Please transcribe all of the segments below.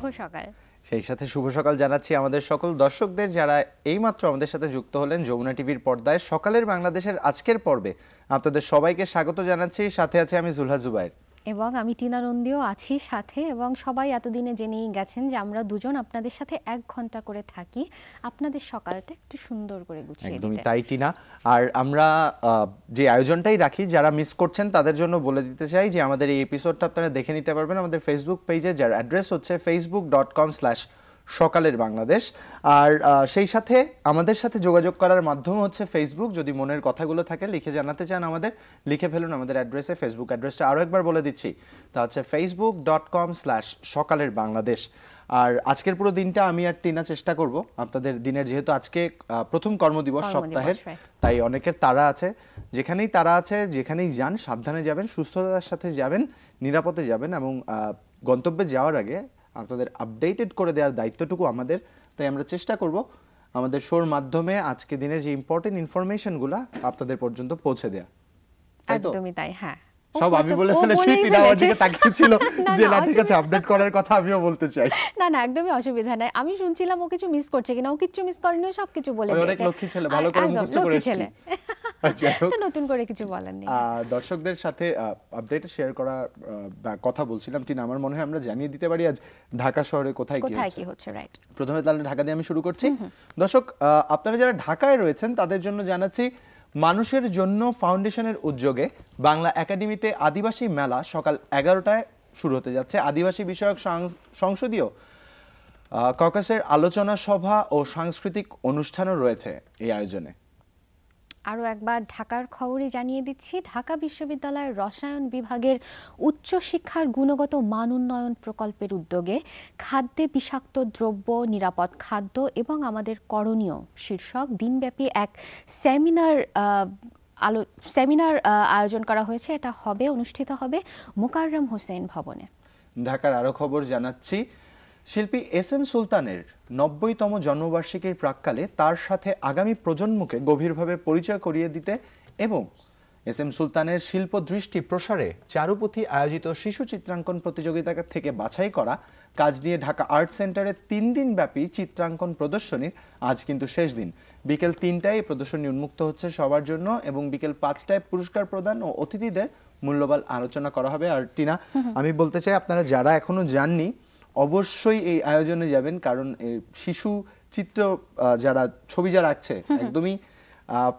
শুভ সকাল সেই সাথে শুভ সকাল জানাচ্ছি আমাদের সকল দর্শকদের যারা এইমাত্র আমাদের সাথে যুক্ত হলেন যমুনা টিভির পর্দায় সকালের বাংলাদেশের আজকের পর্বে আপনাদের সবাইকে স্বাগত জানাচ্ছি সাথে আছে আমি জুলহা জুবাইর এবং আমি টিনা নন্দীও আছি সাথে এবং সবাই এতদিনে জেনেই গেছেন যে আমরা দুজন আপনাদের সাথে এক ঘন্টা করে থাকি আপনাদের সকালটা একটু সুন্দর করে গুছিয়ে একদমই তাই টিনা আর আমরা যে আয়োজনটাই রাখি যারা মিস করছেন তাদের জন্য বলে দিতে চাই যে আমাদের এই এপিসোডটা আপনারা দেখে নিতে পারবেন আমাদের ফেসবুক পেজে যার অ্যাড্রেস হচ্ছে facebook.com/ সকালের বাংলাদেশ আর সেই সাথে আমাদের সাথে যোগাযোগ করার মাধ্যম হচ্ছে ফেসবুক যদি মনের কথাগুলো থাকে লিখে জানাতে চান আমাদের লিখে ফেলুন আমাদের অ্যাড্রেসে ফেসবুক অ্যাড্রেসটা আরও একবার বলে দিচ্ছি তা হচ্ছে ফেসবুক ডট কম স্ল্যাশ সকালের বাংলাদেশ আর আজকের পুরো দিনটা আমি আর টিনা চেষ্টা করব আপনাদের দিনের যেহেতু আজকে প্রথম কর্মদিবস সপ্তাহের তাই অনেকের তারা আছে যেখানেই তারা আছে যেখানেই যান সাবধানে যাবেন সুস্থতার সাথে যাবেন নিরাপদে যাবেন এবং গন্তব্যে যাওয়ার আগে আপনাদের আপডেটেড করে দেওয়ার দায়িত্বটুকু আমাদের তাই আমরা চেষ্টা করব আমাদের শোর মাধ্যমে আজকে দিনের যে ইম্পর্টেন্ট ইনফরমেশনগুলো আপনাদের পর্যন্ত পৌঁছে দেয়া একদমই তাই হ্যাঁ সব আমি বলে ফেলেছি টিনা আমার দিকে ছিল যে না ঠিক আছে আপডেট করার কথা আমিও বলতে চাই না না একদমই অসুবিধা নাই আমি শুনছিলাম ও কিছু মিস করছে কিনা ও কিছু মিস করেনি সব কিছু বলে দিয়েছে অনেক লক্ষ্মী ছেলে ভালো করে মুখস্থ করে এসেছে আচ্ছা, নতুন করে কিছু বলার নেই দর্শকদের সাথে আপডেট শেয়ার করা কথা বলছিলাম টিনা আমার মনে হয় আমরা জানিয়ে দিতে পারি আজ ঢাকা শহরে কোথায় কি হচ্ছে রাইট প্রথমে তাহলে ঢাকা দিয়ে আমি শুরু করছি দর্শক আপনারা যারা ঢাকায় রয়েছেন তাদের জন্য জানাচ্ছি মানুষের জন্য ফাউন্ডেশনের উদ্যোগে বাংলা একাডেমিতে আদিবাসী মেলা সকাল এগারোটায় শুরু হতে যাচ্ছে আদিবাসী বিষয়ক সংসদীয় ককাসের আলোচনা সভা ও সাংস্কৃতিক অনুষ্ঠানও রয়েছে এই আয়োজনে আরও একবার ঢাকার খবরে জানিয়ে দিচ্ছি ঢাকা বিশ্ববিদ্যালয়ের রসায়ন বিভাগের উচ্চশিক্ষার গুণগত মান উন্নয়ন প্রকল্পের উদ্যোগে খাদ্যে বিষাক্ত দ্রব্য নিরাপদ খাদ্য এবং আমাদের করণীয় শীর্ষক দিনব্যাপী এক সেমিনার আলো সেমিনার আয়োজন করা হয়েছে এটা হবে অনুষ্ঠিত হবে মোকাররম হোসেন ভবনে ঢাকার আরও খবর জানাচ্ছি শিল্পী এস এম সুলতানের নব্বইতম জন্মবার্ষিকীর প্রাককালে তার সাথে আগামী প্রজন্মকে গভীরভাবে পরিচয় করিয়ে দিতে এবং এস এম সুলতানের শিল্প দৃষ্টি প্রসারে চারুপথি আয়োজিত শিশু চিত্রাঙ্কন প্রতিযোগিতা থেকে বাছাই করা কাজ নিয়ে ঢাকা আর্ট সেন্টারে তিন দিন ব্যাপী চিত্রাঙ্কন প্রদর্শনীর আজ কিন্তু শেষ দিন বিকেল তিনটায় এই প্রদর্শনী উন্মুক্ত হচ্ছে সবার জন্য এবং বিকেল পাঁচটায় পুরস্কার প্রদান ও অতিথিদের মূল্যবান আলোচনা করা হবে আর টিনা আমি বলতে চাই আপনারা যারা এখনো যাননি অবশ্যই এই আয়োজনে যাবেন কারণ শিশু চিত্র যারা ছবি যারা আঁকছে একদমই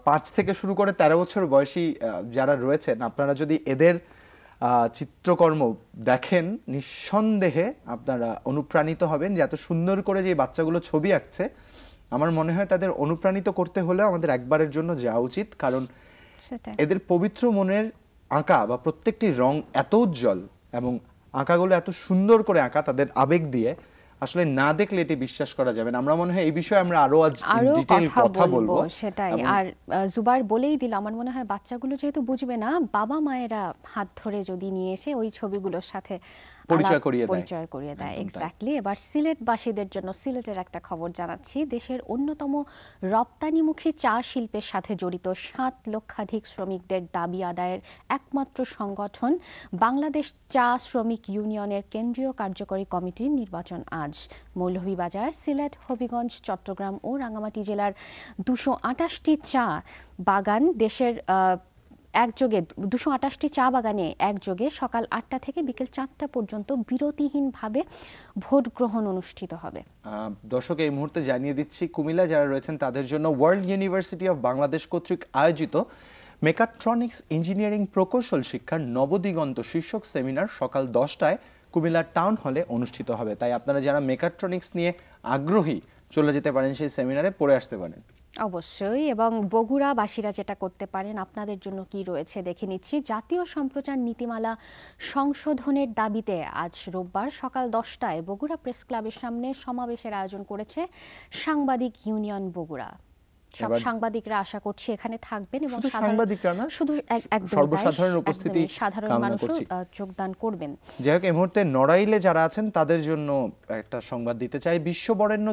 পাঁচ থেকে শুরু করে তেরো বছর বয়সী যারা রয়েছেন আপনারা যদি এদের চিত্রকর্ম দেখেন নিঃসন্দেহে আপনারা অনুপ্রাণিত হবেন যে এত সুন্দর করে যে বাচ্চাগুলো ছবি আঁকছে আমার মনে হয় তাদের অনুপ্রাণিত করতে হলেও আমাদের একবারের জন্য যাওয়া উচিত কারণ এদের পবিত্র মনের আঁকা বা প্রত্যেকটি রং এত উজ্জ্বল এবং আঁকাগুলো এত সুন্দর করে আঁকা তাদের আবেগ দিয়ে আসলে না দেখলে এটি বিশ্বাস করা যাবে না আমরা মনে হয় এই বিষয়ে আমরা আরো আজ ডিটেইল কথা বলবো সেটাই আর জুবার বলেই দিল আমার মনে হয় বাচ্চাগুলো যেহেতু বুঝবে না বাবা মায়েরা হাত ধরে যদি নিয়ে এসে ওই ছবিগুলোর সাথে পরিচয় করিয়ে দেয় পরিচয় করিয়ে দেয় এক্স্যাক্টলি এবার সিলেটবাসীদের জন্য সিলেটের একটা খবর জানাচ্ছি দেশের অন্যতম রপ্তানিমুখী চা শিল্পের সাথে জড়িত সাত লক্ষাধিক শ্রমিকদের দাবি আদায়ের একমাত্র সংগঠন বাংলাদেশ চা শ্রমিক ইউনিয়নের কেন্দ্রীয় কার্যকরী কমিটির নির্বাচন আজ মৌলভীবাজার সিলেট হবিগঞ্জ চট্টগ্রাম ও রাঙামাটি জেলার দুশো আঠাশটি চা বাগান দেশের একযোগে দুশো আটাশটি চা বাগানে একযোগে সকাল আটটা থেকে বিকেল চারটা পর্যন্ত বিরতিহীনভাবে ভোট গ্রহণ অনুষ্ঠিত হবে দর্শক এই মুহূর্তে জানিয়ে দিচ্ছি কুমিল্লা যারা রয়েছেন তাদের জন্য ওয়ার্ল্ড ইউনিভার্সিটি অফ বাংলাদেশ কর্তৃক আয়োজিত মেকাট্রনিক্স ইঞ্জিনিয়ারিং প্রকৌশল শিক্ষার নবদিগন্ত শীর্ষক সেমিনার সকাল দশটায় কুমিল্লার টাউন হলে অনুষ্ঠিত হবে তাই আপনারা যারা মেকাট্রনিক্স নিয়ে আগ্রহী চলে যেতে পারেন সেই সেমিনারে পড়ে আসতে পারেন অবশ্যই এবং বগুড়াবাসীরা যেটা করতে পারেন আপনাদের জন্য কি রয়েছে দেখে নিচ্ছি জাতীয় সম্প্রচার নীতিমালা সংশোধনের দাবিতে আজ রোববার সকাল দশটায় বগুড়া প্রেস ক্লাবের সামনে সমাবেশের আয়োজন করেছে সাংবাদিক ইউনিয়ন বগুড়া সব সাংবাদিকরা আশা করছি এখানে থাকবেন এবং সাংবাদিকরা না শুধু একদম সর্বসাধারণ উপস্থিতি সাধারণ মানুষও যোগদান করবেন যাই হোক এই মুহূর্তে নড়াইলে যারা আছেন তাদের জন্য একটা সংবাদ দিতে চাই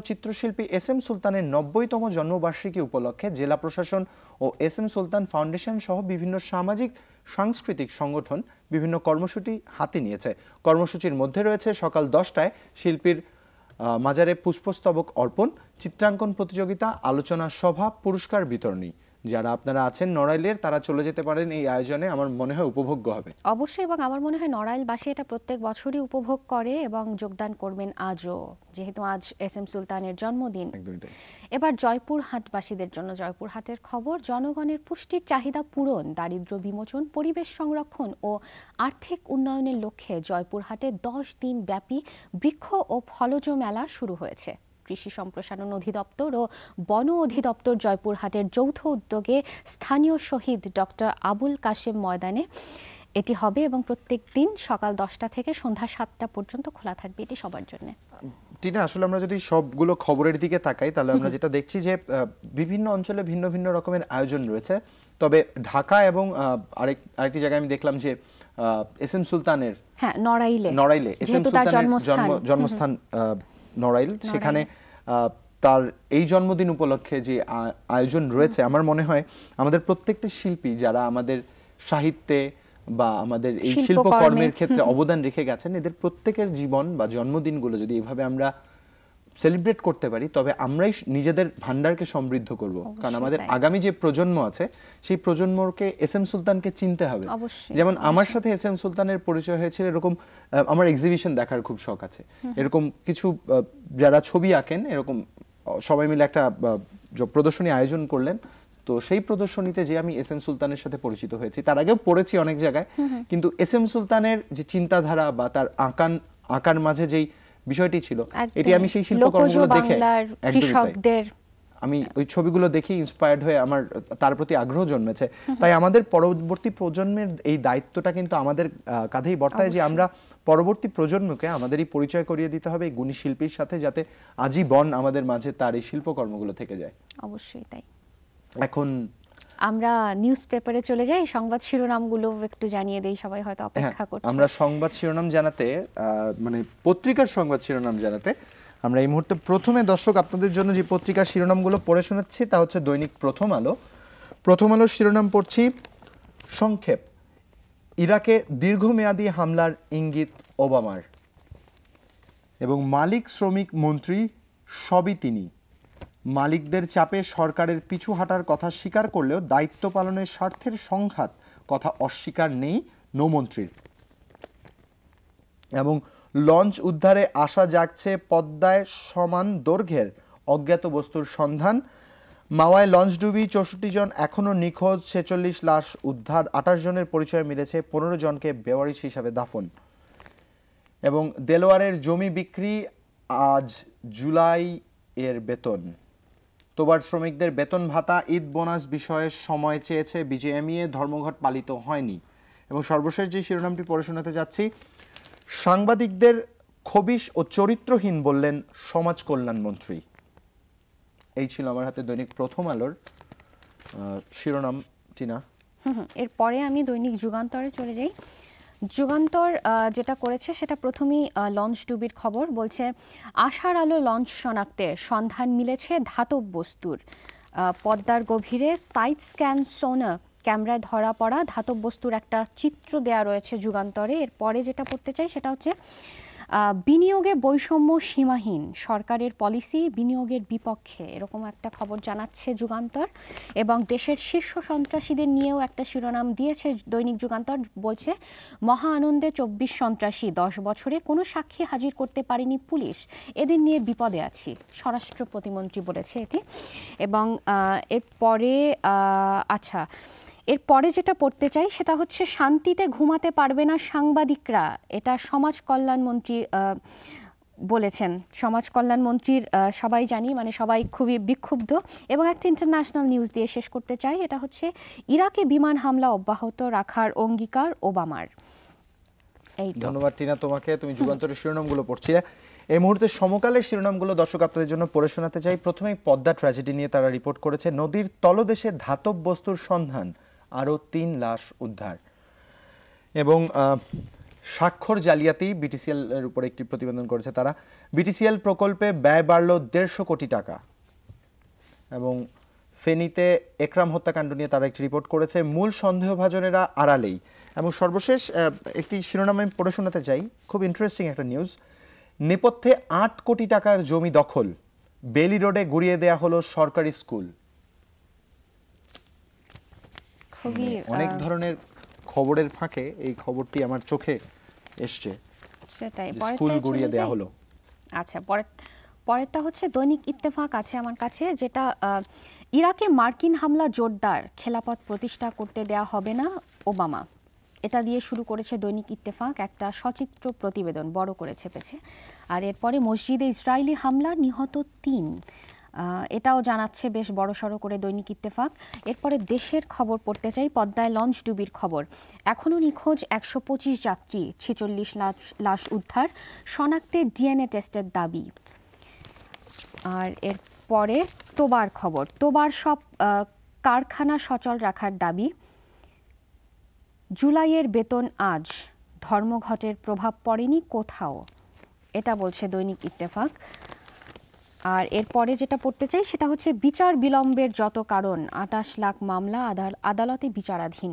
চিত্রশিল্পী এস এম সুলতানের নব্বইতম জন্মবার্ষিকী উপলক্ষে জেলা প্রশাসন ও এস এম সুলতান ফাউন্ডেশন সহ বিভিন্ন সামাজিক সাংস্কৃতিক সংগঠন বিভিন্ন কর্মসূচি হাতে নিয়েছে কর্মসূচির মধ্যে রয়েছে সকাল দশটায় শিল্পীর মাজারে পুষ্পস্তবক অর্পণ চিত্রাঙ্কন প্রতিযোগিতা আলোচনা সভা পুরস্কার বিতরণী যারা আপনারা আছেন নড়াইলের তারা চলে যেতে পারেন এই আয়োজনে আমার মনে হয় উপভোগ্য হবে অবশ্যই এবং আমার মনে হয় নড়াইলবাসী এটা প্রত্যেক বছরই উপভোগ করে এবং যোগদান করবেন আজও যেহেতু আজ এস এম সুলতানের জন্মদিন এবার জয়পুরহাটবাসীদের জন্য জয়পুরহাটের খবর জনগণের পুষ্টির চাহিদা পূরণ দারিদ্র বিমোচন পরিবেশ সংরক্ষণ ও আর্থিক উন্নয়নের লক্ষ্যে হাটে দশ দিন ব্যাপী বৃক্ষ ও ফলজ মেলা শুরু হয়েছে কৃষি সম্প্রসারণ অধিদপ্তর ও বন অধিদপ্তর জয়পুরহাটের যৌথ উদ্যোগে স্থানীয় শহীদ ডক্টর আবুল কাশেম ময়দানে এটি হবে এবং প্রত্যেক দিন সকাল দশটা থেকে সন্ধ্যা সাতটা পর্যন্ত খোলা থাকবে এটি সবার জন্য টিনা আসলে আমরা যদি সবগুলো খবরের দিকে তাকাই তাহলে আমরা যেটা দেখছি যে বিভিন্ন অঞ্চলে ভিন্ন ভিন্ন রকমের আয়োজন রয়েছে তবে ঢাকা এবং আরেক আরেকটি জায়গায় আমি দেখলাম যে এস এম সুলতানের হ্যাঁ নড়াইলে নড়াইলে এস এম সুলতানের জন্মস্থান নড়াইল সেখানে তার এই জন্মদিন উপলক্ষে যে আয়োজন রয়েছে আমার মনে হয় আমাদের প্রত্যেকটা শিল্পী যারা আমাদের সাহিত্যে বা আমাদের এই শিল্পকর্মের ক্ষেত্রে অবদান রেখে গেছেন এদের প্রত্যেকের জীবন বা জন্মদিনগুলো যদি এভাবে আমরা সেলিব্রেট করতে পারি তবে আমরাই নিজেদের ভান্ডারকে সমৃদ্ধ করব কারণ আমাদের আগামী যে প্রজন্ম আছে সেই প্রজন্মকে এস এম সুলতানকে চিনতে হবে যেমন আমার সাথে এস এম সুলতানের পরিচয় হয়েছিল এরকম আমার এক্সিবিশন দেখার খুব শখ আছে এরকম কিছু যারা ছবি আঁকেন এরকম সবাই মিলে একটা প্রদর্শনী আয়োজন করলেন তো সেই প্রদর্শনীতে যে আমি এস এম সুলতানের সাথে পরিচিত হয়েছি তার আগেও পড়েছি অনেক জায়গায় কিন্তু এস এম সুলতানের যে চিন্তাধারা বা তার আঁকান আঁকার মাঝে যেই বিষয়টি ছিল এটি আমি সেই শিল্পকর্মগুলো দেখে কৃষকদের আমি ওই ছবিগুলো দেখে ইন্সপায়ার্ড হয়ে আমার তার প্রতি আগ্রহ জন্মেছে তাই আমাদের পরবর্তী প্রজন্মের এই দায়িত্বটা কিন্তু আমাদের কাঁধেই বর্তায় যে আমরা পরবর্তী প্রজন্মকে আমাদেরই পরিচয় করিয়ে দিতে হবে এই গুণী শিল্পীর সাথে যাতে আজীবন আমাদের মাঝে তার এই শিল্পকর্মগুলো থেকে যায় অবশ্যই তাই এখন আমরা নিউজ পেপারে চলে যাই সংবাদ শিরোনামগুলো একটু জানিয়ে দেই সবাই হয়তো হ্যাঁ, অপেক্ষা করছে আমরা সংবাদ শিরোনাম জানাতে মানে পত্রিকার সংবাদ শিরোনাম জানাতে আমরা এই মুহূর্তে প্রথমে দর্শক আপনাদের জন্য যে পত্রিকার শিরোনামগুলো পড়ে শোনাচ্ছি তা হচ্ছে দৈনিক প্রথম আলো প্রথম আলোর শিরোনাম পড়ছি সংক্ষেপ ইরাকে দীর্ঘমেয়াদী হামলার ইঙ্গিত ওবামার এবং মালিক শ্রমিক মন্ত্রী সবই তিনি মালিকদের চাপে সরকারের পিছু হাঁটার কথা স্বীকার করলেও দায়িত্ব পালনের স্বার্থের সংঘাত কথা অস্বীকার নেই নৌমন্ত্রীর এবং লঞ্চ উদ্ধারে আসা যাচ্ছে পদ্মায় সমান দৈর্ঘ্যের অজ্ঞাত বস্তুর সন্ধান মাওয়ায় লঞ্চডুবি চৌষট্টি জন এখনও নিখোঁজ ছেচল্লিশ লাশ উদ্ধার আঠাশ জনের পরিচয় মিলেছে পনেরো জনকে বেওয়ারিশ হিসাবে দাফন এবং দেলোয়ারের জমি বিক্রি আজ জুলাই এর বেতন তোবার শ্রমিকদের বেতন ভাতা ঈদ বোনাস বিষয়ে সময় চেয়েছে বিজেএমইএ ধর্মঘট পালিত হয়নি এবং সর্বশেষ যে শিরোনামটি পড়ে শোনাতে যাচ্ছি সাংবাদিকদের খবিশ ও চরিত্রহীন বললেন সমাজ কল্যাণ মন্ত্রী এই ছিল আমার হাতে দৈনিক প্রথম আলোর শিরোনাম টিনা এরপরে আমি দৈনিক যুগান্তরে চলে যাই যুগান্তর যেটা করেছে সেটা প্রথমেই লঞ্চ ডুবির খবর বলছে আশার আলো লঞ্চ শনাক্তে সন্ধান মিলেছে ধাতব বস্তুর পদ্মার গভীরে সাইট স্ক্যান সোনা ক্যামেরায় ধরা পড়া ধাতব বস্তুর একটা চিত্র দেয়া রয়েছে যুগান্তরে এরপরে যেটা পড়তে চাই সেটা হচ্ছে বিনিয়োগে বৈষম্য সীমাহীন সরকারের পলিসি বিনিয়োগের বিপক্ষে এরকম একটা খবর জানাচ্ছে যুগান্তর এবং দেশের শীর্ষ সন্ত্রাসীদের নিয়েও একটা শিরোনাম দিয়েছে দৈনিক যুগান্তর বলছে মহা আনন্দে চব্বিশ সন্ত্রাসী দশ বছরে কোনো সাক্ষী হাজির করতে পারেনি পুলিশ এদের নিয়ে বিপদে আছি স্বরাষ্ট্র প্রতিমন্ত্রী বলেছে এটি এবং এরপরে আচ্ছা এর পরে যেটা পড়তে চাই সেটা হচ্ছে শান্তিতে ঘুমাতে পারবে না সাংবাদিকরা এটা সমাজ কল্যাণ মন্ত্রী বলেছেন সমাজ কল্যাণ মন্ত্রীর সবাই জানি মানে সবাই খুবই বিক্ষুব্ধ এবং একটা ইন্টারন্যাশনাল নিউজ দিয়ে শেষ করতে চাই এটা হচ্ছে ইরাকে বিমান হামলা অব্যাহত রাখার অঙ্গীকার ওবামার এই ধন্যবাদ টিনা তোমাকে তুমি যুগান্তরের শিরোনামগুলো পড়ছিলে এই মুহূর্তে সমকালের শিরোনামগুলো দর্শক আপনাদের জন্য পড়ে শোনাতে চাই প্রথমেই পদ্মা ট্র্যাজেডি নিয়ে তারা রিপোর্ট করেছে নদীর তলদেশে ধাতব বস্তুর সন্ধান আরও তিন লাশ উদ্ধার এবং স্বাক্ষর জালিয়াতি এর উপর একটি প্রতিবেদন করেছে তারা বিটিসিএল প্রকল্পে ব্যয় বাড়ল দেড়শো কোটি টাকা এবং ফেনীতে একরাম হত্যাকাণ্ড নিয়ে তারা একটি রিপোর্ট করেছে মূল সন্দেহভাজনেরা আড়ালেই এবং সর্বশেষ একটি শিরোনাম আমি পড়ে শোনাতে চাই খুব ইন্টারেস্টিং একটা নিউজ নেপথ্যে আট কোটি টাকার জমি দখল বেলি রোডে গুড়িয়ে দেয়া হলো সরকারি স্কুল মানে অনেক ধরনের খবরের ফাঁকে এই খবরটি আমার চোখে এসছে সেটাই স্কুল গড়িয়ে দেয়া হলো আচ্ছা পরে পরেরটা হচ্ছে দৈনিক ইত্তেফাক আছে আমার কাছে যেটা ইরাকে মার্কিন হামলা জোরদার খেলাপথ প্রতিষ্ঠা করতে দেয়া হবে না ওবামা এটা দিয়ে শুরু করেছে দৈনিক ইত্তেফাক একটা সচিত্র প্রতিবেদন বড় করে ছেপেছে আর এরপরে মসজিদে ইসরায়েলি হামলা নিহত তিন এটাও জানাচ্ছে বেশ সড়ো করে দৈনিক ইত্তেফাক এরপরে দেশের খবর পড়তে চাই পদ্মায় লঞ্চ ডুবির খবর এখনও নিখোঁজ একশো পঁচিশ যাত্রী ছেচল্লিশ লাশ লাশ উদ্ধার শনাক্তে ডিএনএ টেস্টের দাবি আর এরপরে তোবার খবর তোবার সব কারখানা সচল রাখার দাবি জুলাইয়ের বেতন আজ ধর্মঘটের প্রভাব পড়েনি কোথাও এটা বলছে দৈনিক ইত্তেফাক আর এরপরে যেটা পড়তে চাই সেটা হচ্ছে বিচার বিলম্বের যত কারণ আটাশ লাখ মামলা আদালতে বিচারাধীন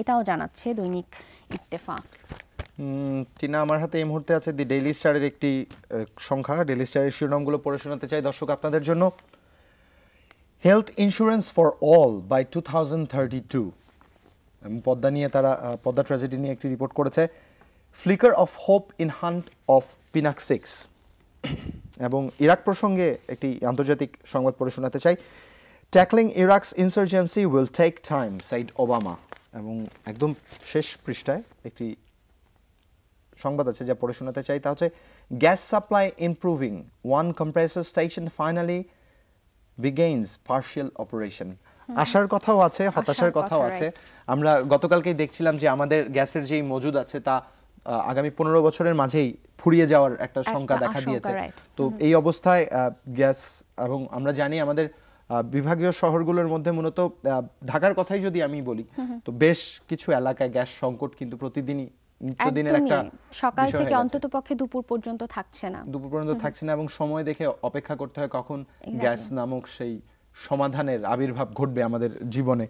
এটাও জানাচ্ছে দৈনিক ইত্তেফাক টিনা আমার হাতে এই মুহূর্তে আছে দি ডেইলি স্টারের একটি সংখ্যা ডেইলি স্টারের শিরোনামগুলো পড়ে শোনাতে চাই দর্শক আপনাদের জন্য health insurance for all by two thousand thirty two Padma নিয়ে তারা পদ্মা ট্র্যাজেডি নিয়ে একটি রিপোর্ট করেছে flicker of hope in hunt of Pinak six এবং ইরাক প্রসঙ্গে একটি আন্তর্জাতিক সংবাদ পড়ে শোনাতে চাই tackling Iraq's insurgency will take time said Obama এবং একদম শেষ পৃষ্ঠায় একটি সংবাদ আছে যা পড়ে শোনাতে চাই তা হচ্ছে gas supply improving one compressor station finally begins partial operation আশার কথাও আছে হতাশার কথাও আছে আমরা গতকালকেই দেখছিলাম যে আমাদের গ্যাসের যেই মজুদ আছে তা আগামী পনেরো বছরের মাঝেই ফুরিয়ে যাওয়ার একটা শঙ্কা দেখা দিয়েছে তো এই অবস্থায় গ্যাস এবং আমরা জানি আমাদের বিভাগীয় শহরগুলোর মধ্যে মূলত ঢাকার কথাই যদি আমি বলি তো বেশ কিছু এলাকায় গ্যাস সংকট কিন্তু প্রতিদিনই একটা সকাল থেকে অন্তত পক্ষে দুপুর পর্যন্ত থাকছে না দুপুর পর্যন্ত থাকছে না এবং সময় দেখে অপেক্ষা করতে হয় কখন গ্যাস নামক সেই সমাধানের আবির্ভাব ঘটবে আমাদের জীবনে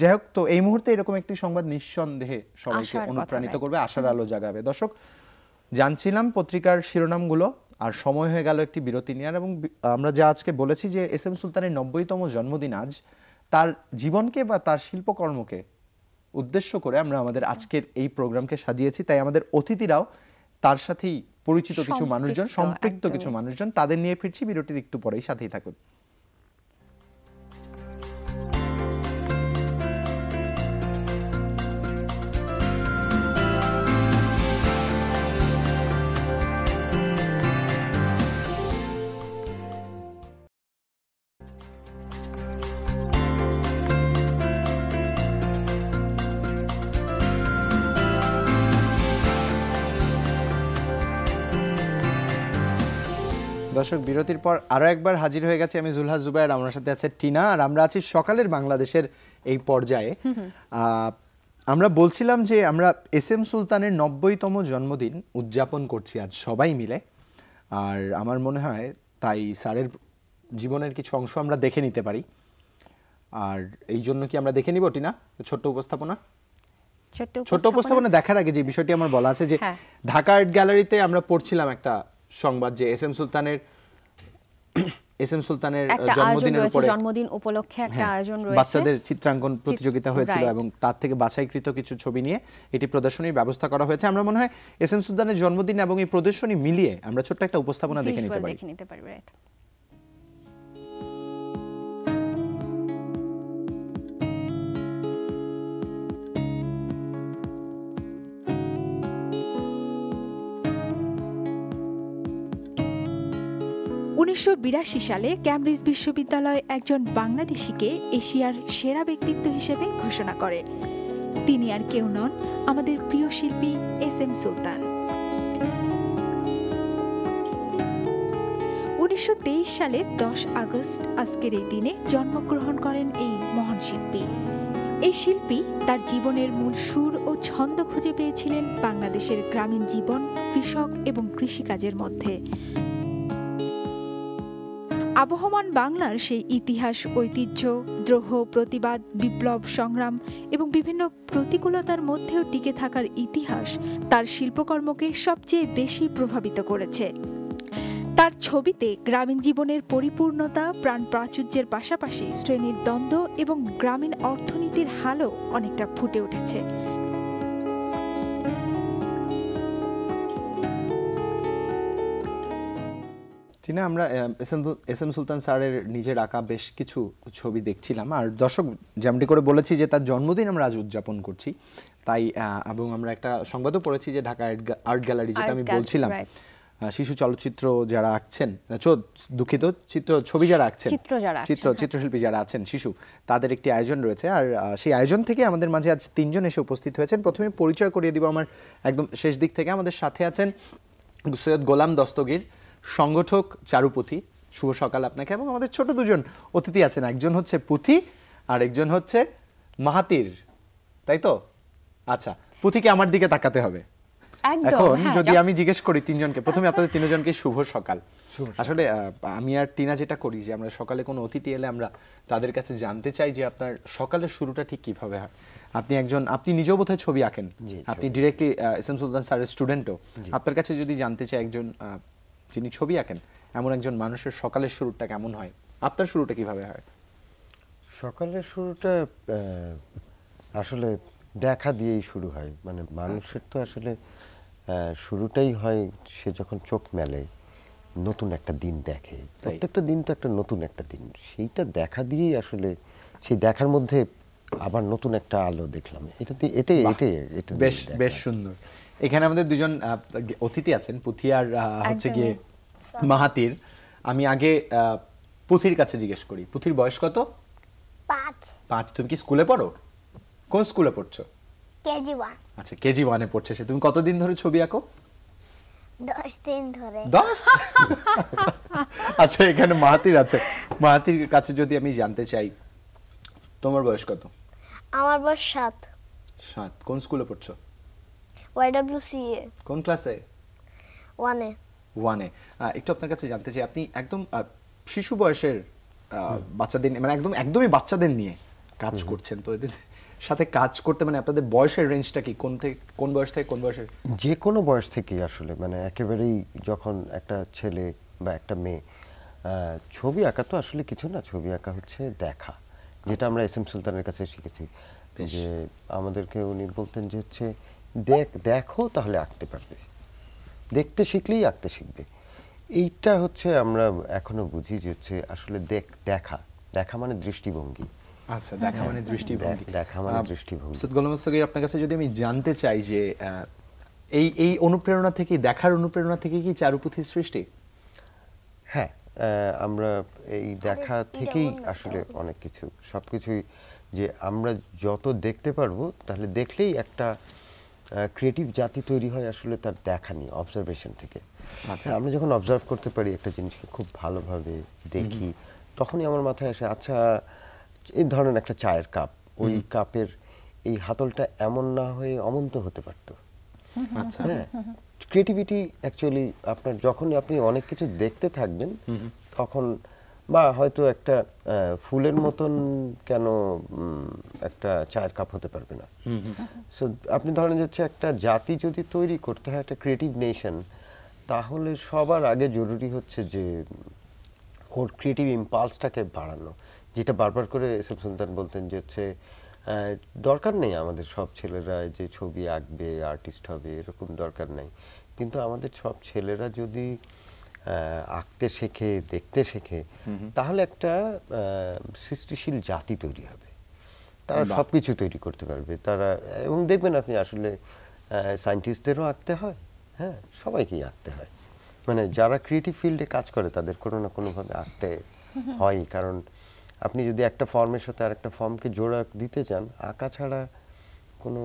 যাই হোক তো এই মুহূর্তে এরকম একটি সংবাদ নিঃসন্দেহে সবাইকে অনুপ্রাণিত করবে আশার আলো জাগাবে দর্শক জানছিলাম পত্রিকার শিরোনামগুলো আর সময় হয়ে গেল একটি বিরতি নেওয়ার এবং আমরা যা আজকে বলেছি যে এস এম সুলতানের নব্বইতম জন্মদিন আজ তার জীবনকে বা তার শিল্পকর্মকে উদ্দেশ্য করে আমরা আমাদের আজকের এই প্রোগ্রামকে সাজিয়েছি তাই আমাদের অতিথিরাও তার সাথেই পরিচিত কিছু মানুষজন সম্পৃক্ত কিছু মানুষজন তাদের নিয়ে ফিরছি বিরতির একটু পরেই সাথেই থাকুন দর্শক বিরতির পর আরও একবার হাজির হয়ে গেছে আমি জুলহা আর আমার সাথে আছে টিনা আর আমরা আছি সকালের বাংলাদেশের এই পর্যায়ে আমরা বলছিলাম যে আমরা এস এম সুলতানের নব্বইতম জন্মদিন উদযাপন করছি আজ সবাই মিলে আর আমার মনে হয় তাই স্যারের জীবনের কিছু অংশ আমরা দেখে নিতে পারি আর এই জন্য কি আমরা দেখে নিব টিনা ছোট্ট উপস্থাপনা ছোট্ট উপস্থাপনা দেখার আগে যে বিষয়টি আমার বলা আছে যে হ্যাঁ। ঢাকা আর্ট গ্যালারিতে আমরা পড়ছিলাম একটা সংবাদ যে এস এম সুলতানের এস এম সুলতানের জন্মদিনের উপরে জন্মদিন উপলক্ষে হ্যাঁ, একটা আয়োজন রয়েছে বাচ্চাদের চিত্রাঙ্কন প্রতিযোগিতা হয়েছিল এবং তার থেকে বাছাইকৃত কিছু ছবি নিয়ে এটি প্রদর্শনীর ব্যবস্থা করা হয়েছে আমরা মনে হয় এস এম সুলতানের জন্মদিন এবং এই প্রদর্শনী মিলিয়ে আমরা ছোট্ট একটা উপস্থাপনা দেখে নিতে পারি দেখে নিতে পারি রাইট উনিশশো সালে ক্যামব্রিজ বিশ্ববিদ্যালয় একজন বাংলাদেশিকে এশিয়ার সেরা ব্যক্তিত্ব হিসেবে ঘোষণা করে তিনি আর কেউ নন আমাদের প্রিয় শিল্পী এস এম সুলতান উনিশশো সালের দশ আগস্ট আজকের এই দিনে জন্মগ্রহণ করেন এই মহান শিল্পী এই শিল্পী তার জীবনের মূল সুর ও ছন্দ খুঁজে পেয়েছিলেন বাংলাদেশের গ্রামীণ জীবন কৃষক এবং কৃষিকাজের মধ্যে আবহমান বাংলার সেই ইতিহাস ঐতিহ্য দ্রোহ প্রতিবাদ বিপ্লব সংগ্রাম এবং বিভিন্ন প্রতিকূলতার মধ্যেও টিকে থাকার ইতিহাস তার শিল্পকর্মকে সবচেয়ে বেশি প্রভাবিত করেছে তার ছবিতে গ্রামীণ জীবনের পরিপূর্ণতা প্রাণ প্রাচুর্যের পাশাপাশি শ্রেণীর দ্বন্দ্ব এবং গ্রামীণ অর্থনীতির হালও অনেকটা ফুটে উঠেছে চীনে আমরা এস এম সুলতান স্যারের নিজের আঁকা বেশ কিছু ছবি দেখছিলাম আর দর্শক যেমনটি করে বলেছি যে তার জন্মদিন আমরা আজ উদযাপন করছি তাই এবং আমরা একটা সংবাদও পড়েছি যে ঢাকা আর্ট গ্যালারি যেটা আমি বলছিলাম শিশু চলচ্চিত্র যারা আঁকছেন দুঃখিত চিত্র ছবি যারা আঁকছেন চিত্র হ্যাঁ। চিত্রশিল্পী যারা আছেন শিশু তাদের একটি আয়োজন রয়েছে আর সেই আয়োজন থেকে আমাদের মাঝে আজ তিনজন এসে উপস্থিত হয়েছেন প্রথমে পরিচয় করিয়ে দিব আমার একদম শেষ দিক থেকে আমাদের সাথে আছেন সৈয়দ গোলাম দস্তগীর সংগঠক চারুপথি শুভ সকাল আপনাকে এবং আমাদের ছোট দুজন অতিথি আছেন একজন হচ্ছে পুথি আর একজন হচ্ছে মাহাতির তাই তো আচ্ছা পুথিকে আমার দিকে তাকাতে হবে এখন হ্যাঁ, যদি আমি জিজ্ঞেস করি তিনজনকে প্রথমে আপনাদের তিনজনকে শুভ সকাল আসলে আমি আর টিনা যেটা করি যে আমরা সকালে কোনো অতিথি এলে আমরা তাদের কাছে জানতে চাই যে আপনার সকালের শুরুটা ঠিক কিভাবে হয় আপনি একজন আপনি নিজেও বোধহয় ছবি আঁকেন আপনি ডিরেক্টলি এস এম সুলতান স্যারের স্টুডেন্টও আপনার কাছে যদি জানতে চাই একজন যিনি ছবি আঁকেন এমন একজন মানুষের সকালের শুরুটা কেমন হয় আপনার শুরুটা কিভাবে হয় সকালের শুরুটা আসলে দেখা দিয়েই শুরু হয় মানে মানুষের তো আসলে শুরুটাই হয় সে যখন চোখ মেলে নতুন একটা দিন দেখে প্রত্যেকটা দিন তো একটা নতুন একটা দিন সেইটা দেখা দিয়েই আসলে সেই দেখার মধ্যে আবার নতুন একটা আলো দেখলাম এটা এটাই এটাই এটা বেশ বেশ সুন্দর এখানে আমাদের দুজন অতিথি আছেন পুথি আর হচ্ছে গিয়ে মাহাতির আমি আগে পুথির কাছে জিজ্ঞেস করি পুথির বয়স কত পাঁচ পাঁচ তুমি কি স্কুলে পড়ো কোন স্কুলে পড়ছো কেজি ওয়ান আচ্ছা কেজি ওয়ানে পড়ছে সে তুমি কতদিন ধরে ছবি আঁকো দশ দিন ধরে দশ আচ্ছা এখানে মাহাতির আছে মাহাতির কাছে যদি আমি জানতে চাই তোমার বয়স কত আমার বয়স সাত সাত কোন স্কুলে পড়ছো ওয়াইডব্লিউসিএ কোন ক্লাসে ওয়ানে ওয়ানে একটু আপনার কাছে জানতে চাই আপনি একদম শিশু বয়সের বাচ্চাদের মানে একদম একদমই বাচ্চাদের নিয়ে কাজ করছেন তো এদের সাথে কাজ করতে মানে আপনাদের বয়সের রেঞ্জটা কি কোন থেকে কোন বয়স থেকে কোন বয়সের যে কোনো বয়স থেকেই আসলে মানে একেবারেই যখন একটা ছেলে বা একটা মেয়ে ছবি আঁকা তো আসলে কিছু না ছবি আঁকা হচ্ছে দেখা যেটা আমরা এস এম সুলতানের কাছে শিখেছি যে আমাদেরকে উনি বলতেন যে হচ্ছে দেখ দেখো তাহলে আঁকতে পারবে দেখতে শিখলেই আঁকতে শিখবে এইটা হচ্ছে আমরা এখনো বুঝি যে হচ্ছে আসলে দেখ দেখা দেখা মানে দৃষ্টিভঙ্গি আচ্ছা দেখা মানে হ্যাঁ, দৃষ্টিভঙ্গি দেখা মানে দৃষ্টিভঙ্গি সৈয়দ গোলাম মুস্তগির আপনার কাছে যদি আমি জানতে চাই যে এই এই অনুপ্রেরণা থেকে দেখার অনুপ্রেরণা থেকে কি চারুপুথির সৃষ্টি হ্যাঁ আমরা এই দেখা থেকেই আসলে অনেক কিছু সব কিছুই যে আমরা যত দেখতে পারবো তাহলে দেখলেই একটা ক্রিয়েটিভ জাতি তৈরি হয় আসলে তার দেখা নিয়ে অবজারভেশন থেকে আচ্ছা হ্যাঁ, আমরা যখন অবজার্ভ করতে পারি একটা জিনিসকে খুব ভালোভাবে দেখি তখনই আমার মাথায় আসে আচ্ছা এই ধরনের একটা চায়ের কাপ ওই কাপের এই হাতলটা এমন না হয়ে অমন্ত হতে পারতো আচ্ছা হ্যাঁ ক্রিয়েটিভিটি অ্যাকচুয়ালি আপনার যখনই আপনি অনেক কিছু দেখতে থাকবেন তখন বা হয়তো একটা ফুলের মতন কেন একটা চায়ের কাপ হতে পারবে না সো আপনি ধরেন হচ্ছে একটা জাতি যদি তৈরি করতে হয় একটা ক্রিয়েটিভ নেশন তাহলে সবার আগে জরুরি হচ্ছে যে ওর ক্রিয়েটিভ ইম্পালসটাকে বাড়ানো যেটা বারবার করে এসব সুলতান বলতেন যে হচ্ছে দরকার নেই আমাদের সব ছেলেরা যে ছবি আঁকবে আর্টিস্ট হবে এরকম দরকার নেই কিন্তু আমাদের সব ছেলেরা যদি আঁকতে শেখে দেখতে শেখে তাহলে একটা সৃষ্টিশীল জাতি তৈরি হবে তারা সব কিছু তৈরি করতে পারবে তারা এবং দেখবেন আপনি আসলে সায়েন্টিস্টদেরও আঁকতে হয় হ্যাঁ সবাইকেই আঁকতে হয় মানে যারা ক্রিয়েটিভ ফিল্ডে কাজ করে তাদের কোনো না কোনোভাবে আঁকতে হয় কারণ আপনি যদি একটা ফর্মের সাথে আর একটা ফর্মকে জোড়া দিতে চান আঁকা ছাড়া কোনো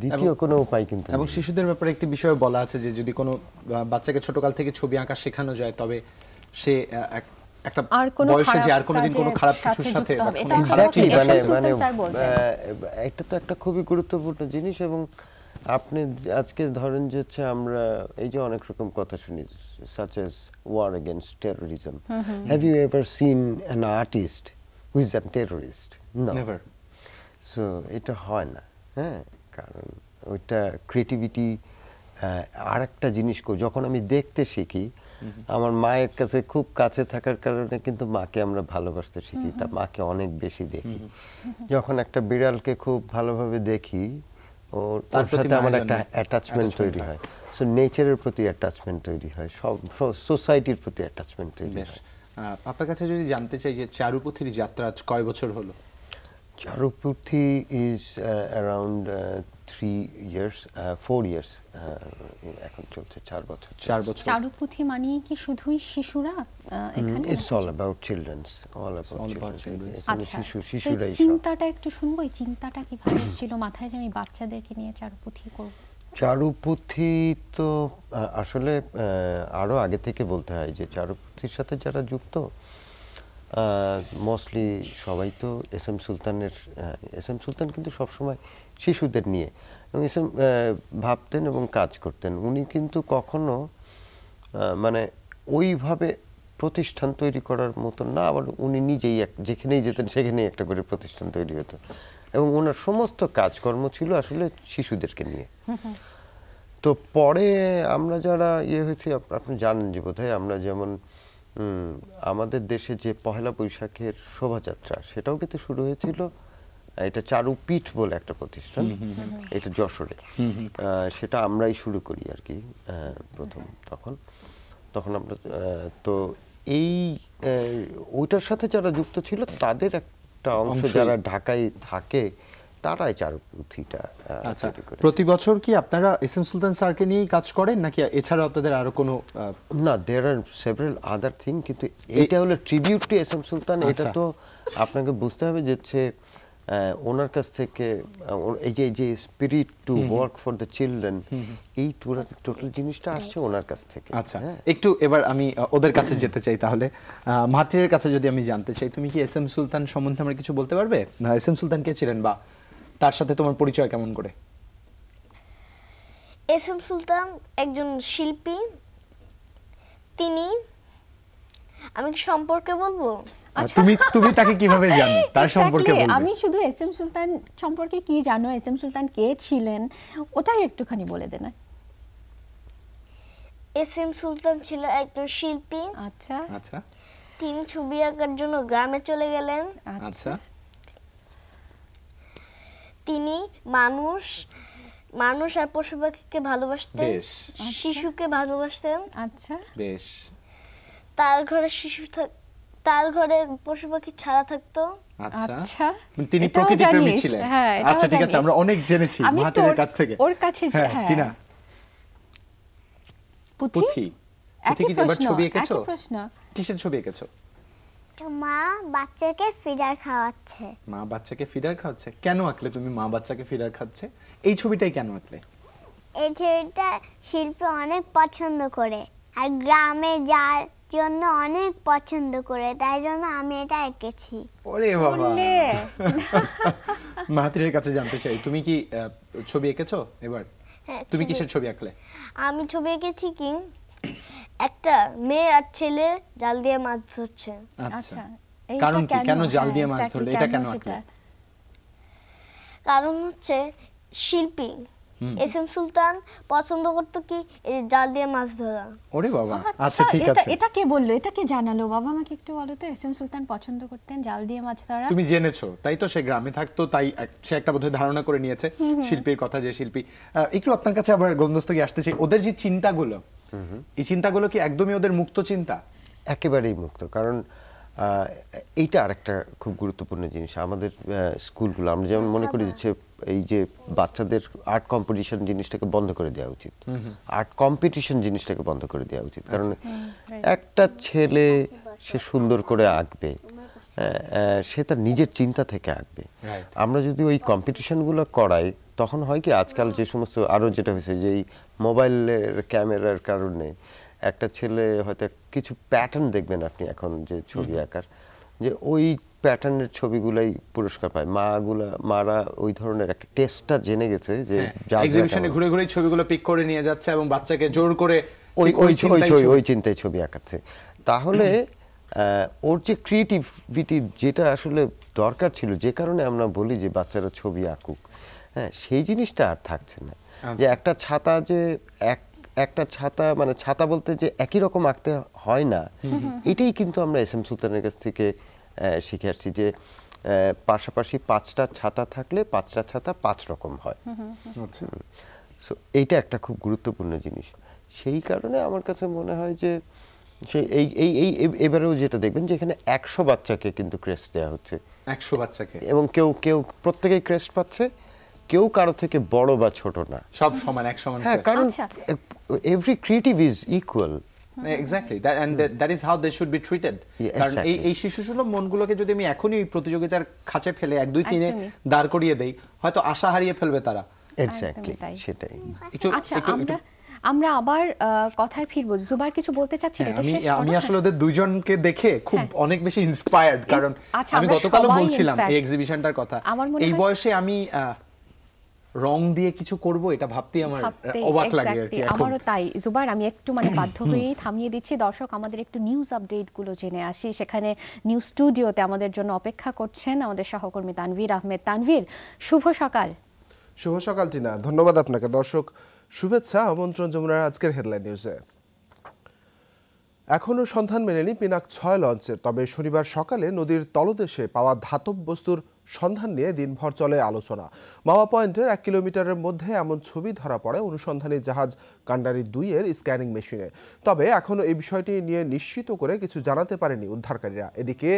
দ্বিতীয় কোনো উপায় কিন্তু এবং শিশুদের ব্যাপারে একটি বিষয় বলা আছে যে যদি কোনো বাচ্চাকে ছোটকাল থেকে ছবি আঁকা শেখানো যায় তবে সে একটা বয়সে যে আর কোনোদিন কোনো খারাপ কিছুর সাথে এক্স্যাক্টলি মানে মানে এটা তো একটা খুবই গুরুত্বপূর্ণ জিনিস এবং আপনি আজকে ধরেন যে হচ্ছে আমরা এই যে অনেক রকম কথা শুনি such as war against terrorism have you so এটা হয় না হ্যাঁ কারণ ওইটা ক্রিয়েটিভিটি আর একটা জিনিস যখন আমি দেখতে শিখি আমার মায়ের কাছে খুব কাছে থাকার কারণে কিন্তু মাকে আমরা ভালোবাসতে শিখি তা মাকে অনেক বেশি দেখি যখন একটা বিড়ালকে খুব ভালোভাবে দেখি ও তার সাথে আমার একটা অ্যাটাচমেন্ট তৈরি হয় সো নেচারের প্রতি অ্যাটাচমেন্ট তৈরি হয় সব সোসাইটির প্রতি অ্যাটাচমেন্ট তৈরি হয় আপনার কাছে যদি জানতে চাই যে চারুপথির যাত্রা কয় বছর হলো Charupurthi is uh, around three years four years এখন চলছে চার চারুপুথি মানে কি শুধুই শিশুরা mm, এখানে it's all about childrens all about children শিশু শিশুরাই চিন্তাটা একটু শুনবো এই চিন্তাটা কিভাবে এসেছিল মাথায় যে আমি বাচ্চাদেরকে নিয়ে চারুপুথি করব চারুপুথি তো আসলে আরো আগে থেকে বলতে হয় যে চারুপুথির সাথে যারা যুক্ত মোস্টলি সবাই তো এস এম সুলতানের এস এম সুলতান কিন্তু সবসময় শিশুদের নিয়ে এবং এস এম ভাবতেন এবং কাজ করতেন উনি কিন্তু কখনো মানে ওইভাবে প্রতিষ্ঠান তৈরি করার মতো না আবার উনি নিজেই এক যেখানেই যেতেন সেখানেই একটা করে প্রতিষ্ঠান তৈরি হতো এবং ওনার সমস্ত কাজকর্ম ছিল আসলে শিশুদেরকে নিয়ে তো পরে আমরা যারা ইয়ে হয়েছি আপনি জানেন যে বোধহয় আমরা যেমন আমাদের দেশে যে পহেলা বৈশাখের শোভাযাত্রা সেটাও কিন্তু শুরু হয়েছিল এটা পিঠ বলে একটা প্রতিষ্ঠান এটা যশোরে সেটা আমরাই শুরু করি আর কি প্রথম তখন তখন আমরা তো এই ওইটার সাথে যারা যুক্ত ছিল তাদের একটা অংশ যারা ঢাকায় থাকে তারাই পুঁথিটা আচ্ছা, প্রতি বছর কি আপনারা এস এম সুলতান স্যারকে নিয়েই কাজ করেন নাকি এছাড়া আপনাদের আরো কোনো না দেয়ার আর সেভারেল আদার থিং কিন্তু এটা হলো tribute to S M Sultan এটা আচ্ছা। তো আপনাকে বুঝতে হবে যে হচ্ছে ওনার কাছ থেকে এই যে যে spirit to work for the children এই টোটাল জিনিসটা আসছে ওনার কাছ থেকে আচ্ছা হ্যাঁ। একটু এবার আমি ওদের কাছে যেতে চাই তাহলে মাহাতিরের কাছে যদি আমি জানতে চাই তুমি কি এস এম সুলতান সম্বন্ধে আমার কিছু বলতে পারবে না এস এম সুলতান কে ছিলেন বা তার সাথে তোমার পরিচয় কেমন করে এস এম সুলতান একজন শিল্পী তিনি আমি কি সম্পর্কে বলবো তুমি তুমি তাকে কিভাবে জানো তার সম্পর্কে বলবে আমি শুধু এস এম সুলতান সম্পর্কে কি জানো এস এম সুলতান কে ছিলেন ওটাই একটুখানি বলে দেন এস এম সুলতান ছিল একজন শিল্পী আচ্ছা আচ্ছা তিনি ছবি আঁকার জন্য গ্রামে চলে গেলেন আচ্ছা তিনি মানুষ মানুষ আর পশু পাখিকে ভালোবাসতেন শিশুকে ভালোবাসতেন আচ্ছা বেশ তার ঘরে শিশু থাক তার ঘরে পশু পাখি ছাড়া থাকতো আচ্ছা, আচ্ছা। মানে তিনি প্রকৃতি প্রেমী ছিলেন হ্যাঁ, আচ্ছা ঠিক আছে আমরা অনেক জেনেছি ওর- কাছ থেকে ওর কাছে হ্যাঁ, হ্যাঁ। পুঁথি পুঁথি কি ছবি একই এঁকেছো প্রশ্ন কিসের ছবি এঁকেছো মা বাচ্চাকে ফিডার খাওয়াচ্ছে কেন আঁকলে তুমি মা বাচ্চাকে ফিডার খাচ্ছে এই ছবিটাই কেন আঁকলে এই ছবিটা অনেক পছন্দ করে আর গ্রামে যার জন্য অনেক পছন্দ করে তাই জন্য আমি এটা এঁকেছি ওরে বাবা কাছে জানতে চাই তুমি কি ছবি এঁকেছো এবার হ্যাঁ, তুমি কিসের ছবি আঁকলে আমি ছবি এঁকেছি কিং একটা মেয়ে আর ছেলে জাল দিয়ে মাছ ধরছে আচ্ছা, আচ্ছা। কারণ কি কেন জাল দিয়ে হ্যাঁ, মাছ ধরলে এটা কেন কারণ হচ্ছে শিল্পী এস এম সুলতান পছন্দ করতো কি জাল দিয়ে মাছ ধরা ওরে বাবা আচ্ছা, আচ্ছা ঠিক আছে এটা কে বললো এটা কে জানালো বাবা আমাকে একটু বলো তো এস এম সুলতান পছন্দ করতেন জাল দিয়ে মাছ ধরা তুমি জেনেছো তাই তো সে গ্রামে থাকতো তাই সে একটা বোধহয় ধারণা করে নিয়েছে শিল্পীর কথা যে শিল্পী একটু আপনার কাছে আবার গ্রন্থস্থ গিয়ে আসতেছি ওদের যে চিন্তাগুলো এই চিন্তাগুলো কি একদমই ওদের মুক্ত চিন্তা একেবারেই মুক্ত কারণ এইটা আরেকটা খুব গুরুত্বপূর্ণ জিনিস আমাদের স্কুলগুলো আমরা যেমন মনে করি যে এই যে বাচ্চাদের আর্ট কম্পিটিশন জিনিসটাকে বন্ধ করে দেওয়া উচিত আর্ট কম্পিটিশন জিনিসটাকে বন্ধ করে দেওয়া উচিত আচ্ছা। কারণ একটা ছেলে সে সুন্দর করে আঁকবে হ্যাঁ, সে তার নিজের চিন্তা থেকে আঁকবে আমরা যদি ওই কম্পিটিশনগুলো করাই তখন হয় কি আজকাল যে সমস্ত আরও যেটা হয়েছে যে এই মোবাইলের ক্যামেরার কারণে একটা ছেলে হয়তো কিছু প্যাটার্ন দেখবেন আপনি এখন যে ছবি আঁকার যে ওই প্যাটার্নের ছবিগুলাই পুরস্কার পায় মাগুলা মারা ওই ধরনের একটা টেস্টটা জেনে গেছে যে হ্যাঁ, এক্সিবিশনে ঘুরে ঘুরে ছবিগুলো পিক করে নিয়ে যাচ্ছে এবং বাচ্চাকে জোর করে ওই ওই ছবি ওই চিন্তায় ছবি আঁকাচ্ছে তাহলে ওর যে ক্রিয়েটিভিটি যেটা আসলে দরকার ছিল যে কারণে আমরা বলি যে বাচ্চারা ছবি আঁকুক হ্যাঁ সেই জিনিসটা আর থাকছে না আচ্ছা। যে একটা ছাতা যে এক একটা ছাতা মানে ছাতা বলতে যে একই রকম আঁকতে হয় না এটাই কিন্তু আমরা এস এম সুলতানের কাছ থেকে শিখে আসছি যে পাশাপাশি পাঁচটা ছাতা থাকলে পাঁচটা ছাতা পাঁচ রকম হয় আচ্ছা। সো এইটা একটা খুব গুরুত্বপূর্ণ জিনিস সেই কারণে আমার কাছে মনে হয় যে সেই এই এই এই এবারেও যেটা দেখবেন যে এখানে একশো বাচ্চাকে কিন্তু ক্রেস্ট দেওয়া হচ্ছে একশো বাচ্চাকে এবং কেউ কেউ প্রত্যেকেই ক্রেস্ট পাচ্ছে কেউ কারো থেকে বড় বা ছোট না সব সমান এক সমান হ্যাঁ কারণ every creative is equal exactly that and that is how they should be treated কারণ এই এই শিশুসুলভ মনগুলোকে যদি আমি এখনই ওই প্রতিযোগিতার খাঁচে ফেলে এক দুই তিনে দাঁড় করিয়ে দেই হয়তো আশা হারিয়ে ফেলবে তারা এক্স্যাক্টলি সেটাই আচ্ছা আমরা আমরা আবার কথায় ফিরব জুবার কিছু বলতে চাচ্ছি হ্যাঁ, এটা শেষ আমি আসলে ওদের দুইজনকে দেখে খুব হ্যাঁ। অনেক বেশি ইন্সপায়ার্ড কারণ আচ্ছা, আমি গতকালও বলছিলাম এই এক্সিবিশনটার কথা এই বয়সে আমি রং দিয়ে কিছু করব এটা ভাবতেই আমার অবাক লাগে আর কি আমারও তাই জুবার আমি একটু মানে বাধ্য হয়েই থামিয়ে দিচ্ছি দর্শক আমাদের একটু নিউজ আপডেট গুলো জেনে আসি সেখানে নিউজ স্টুডিওতে আমাদের জন্য অপেক্ষা করছেন আমাদের সহকর্মী তানভীর আহমেদ তানভীর শুভ সকাল শুভ সকাল টিনা ধন্যবাদ আপনাকে দর্শক শুভেচ্ছা আমন্ত্রণ জমুনার আজকের হেডলাইন নিউজে এখনও সন্ধান মেলেনি পিনাক ছয় লঞ্চের তবে শনিবার সকালে নদীর তলদেশে পাওয়া ধাতব বস্তুর সন্ধান নিয়ে দিনভর চলে আলোচনা মাওয়া পয়েন্টের এক কিলোমিটারের মধ্যে এমন ছবি ধরা পড়ে অনুসন্ধানী জাহাজ কান্ডারি দুইয়ের স্ক্যানিং মেশিনে তবে এখনও এই বিষয়টি নিয়ে নিশ্চিত করে কিছু জানাতে পারেনি উদ্ধারকারীরা এদিকে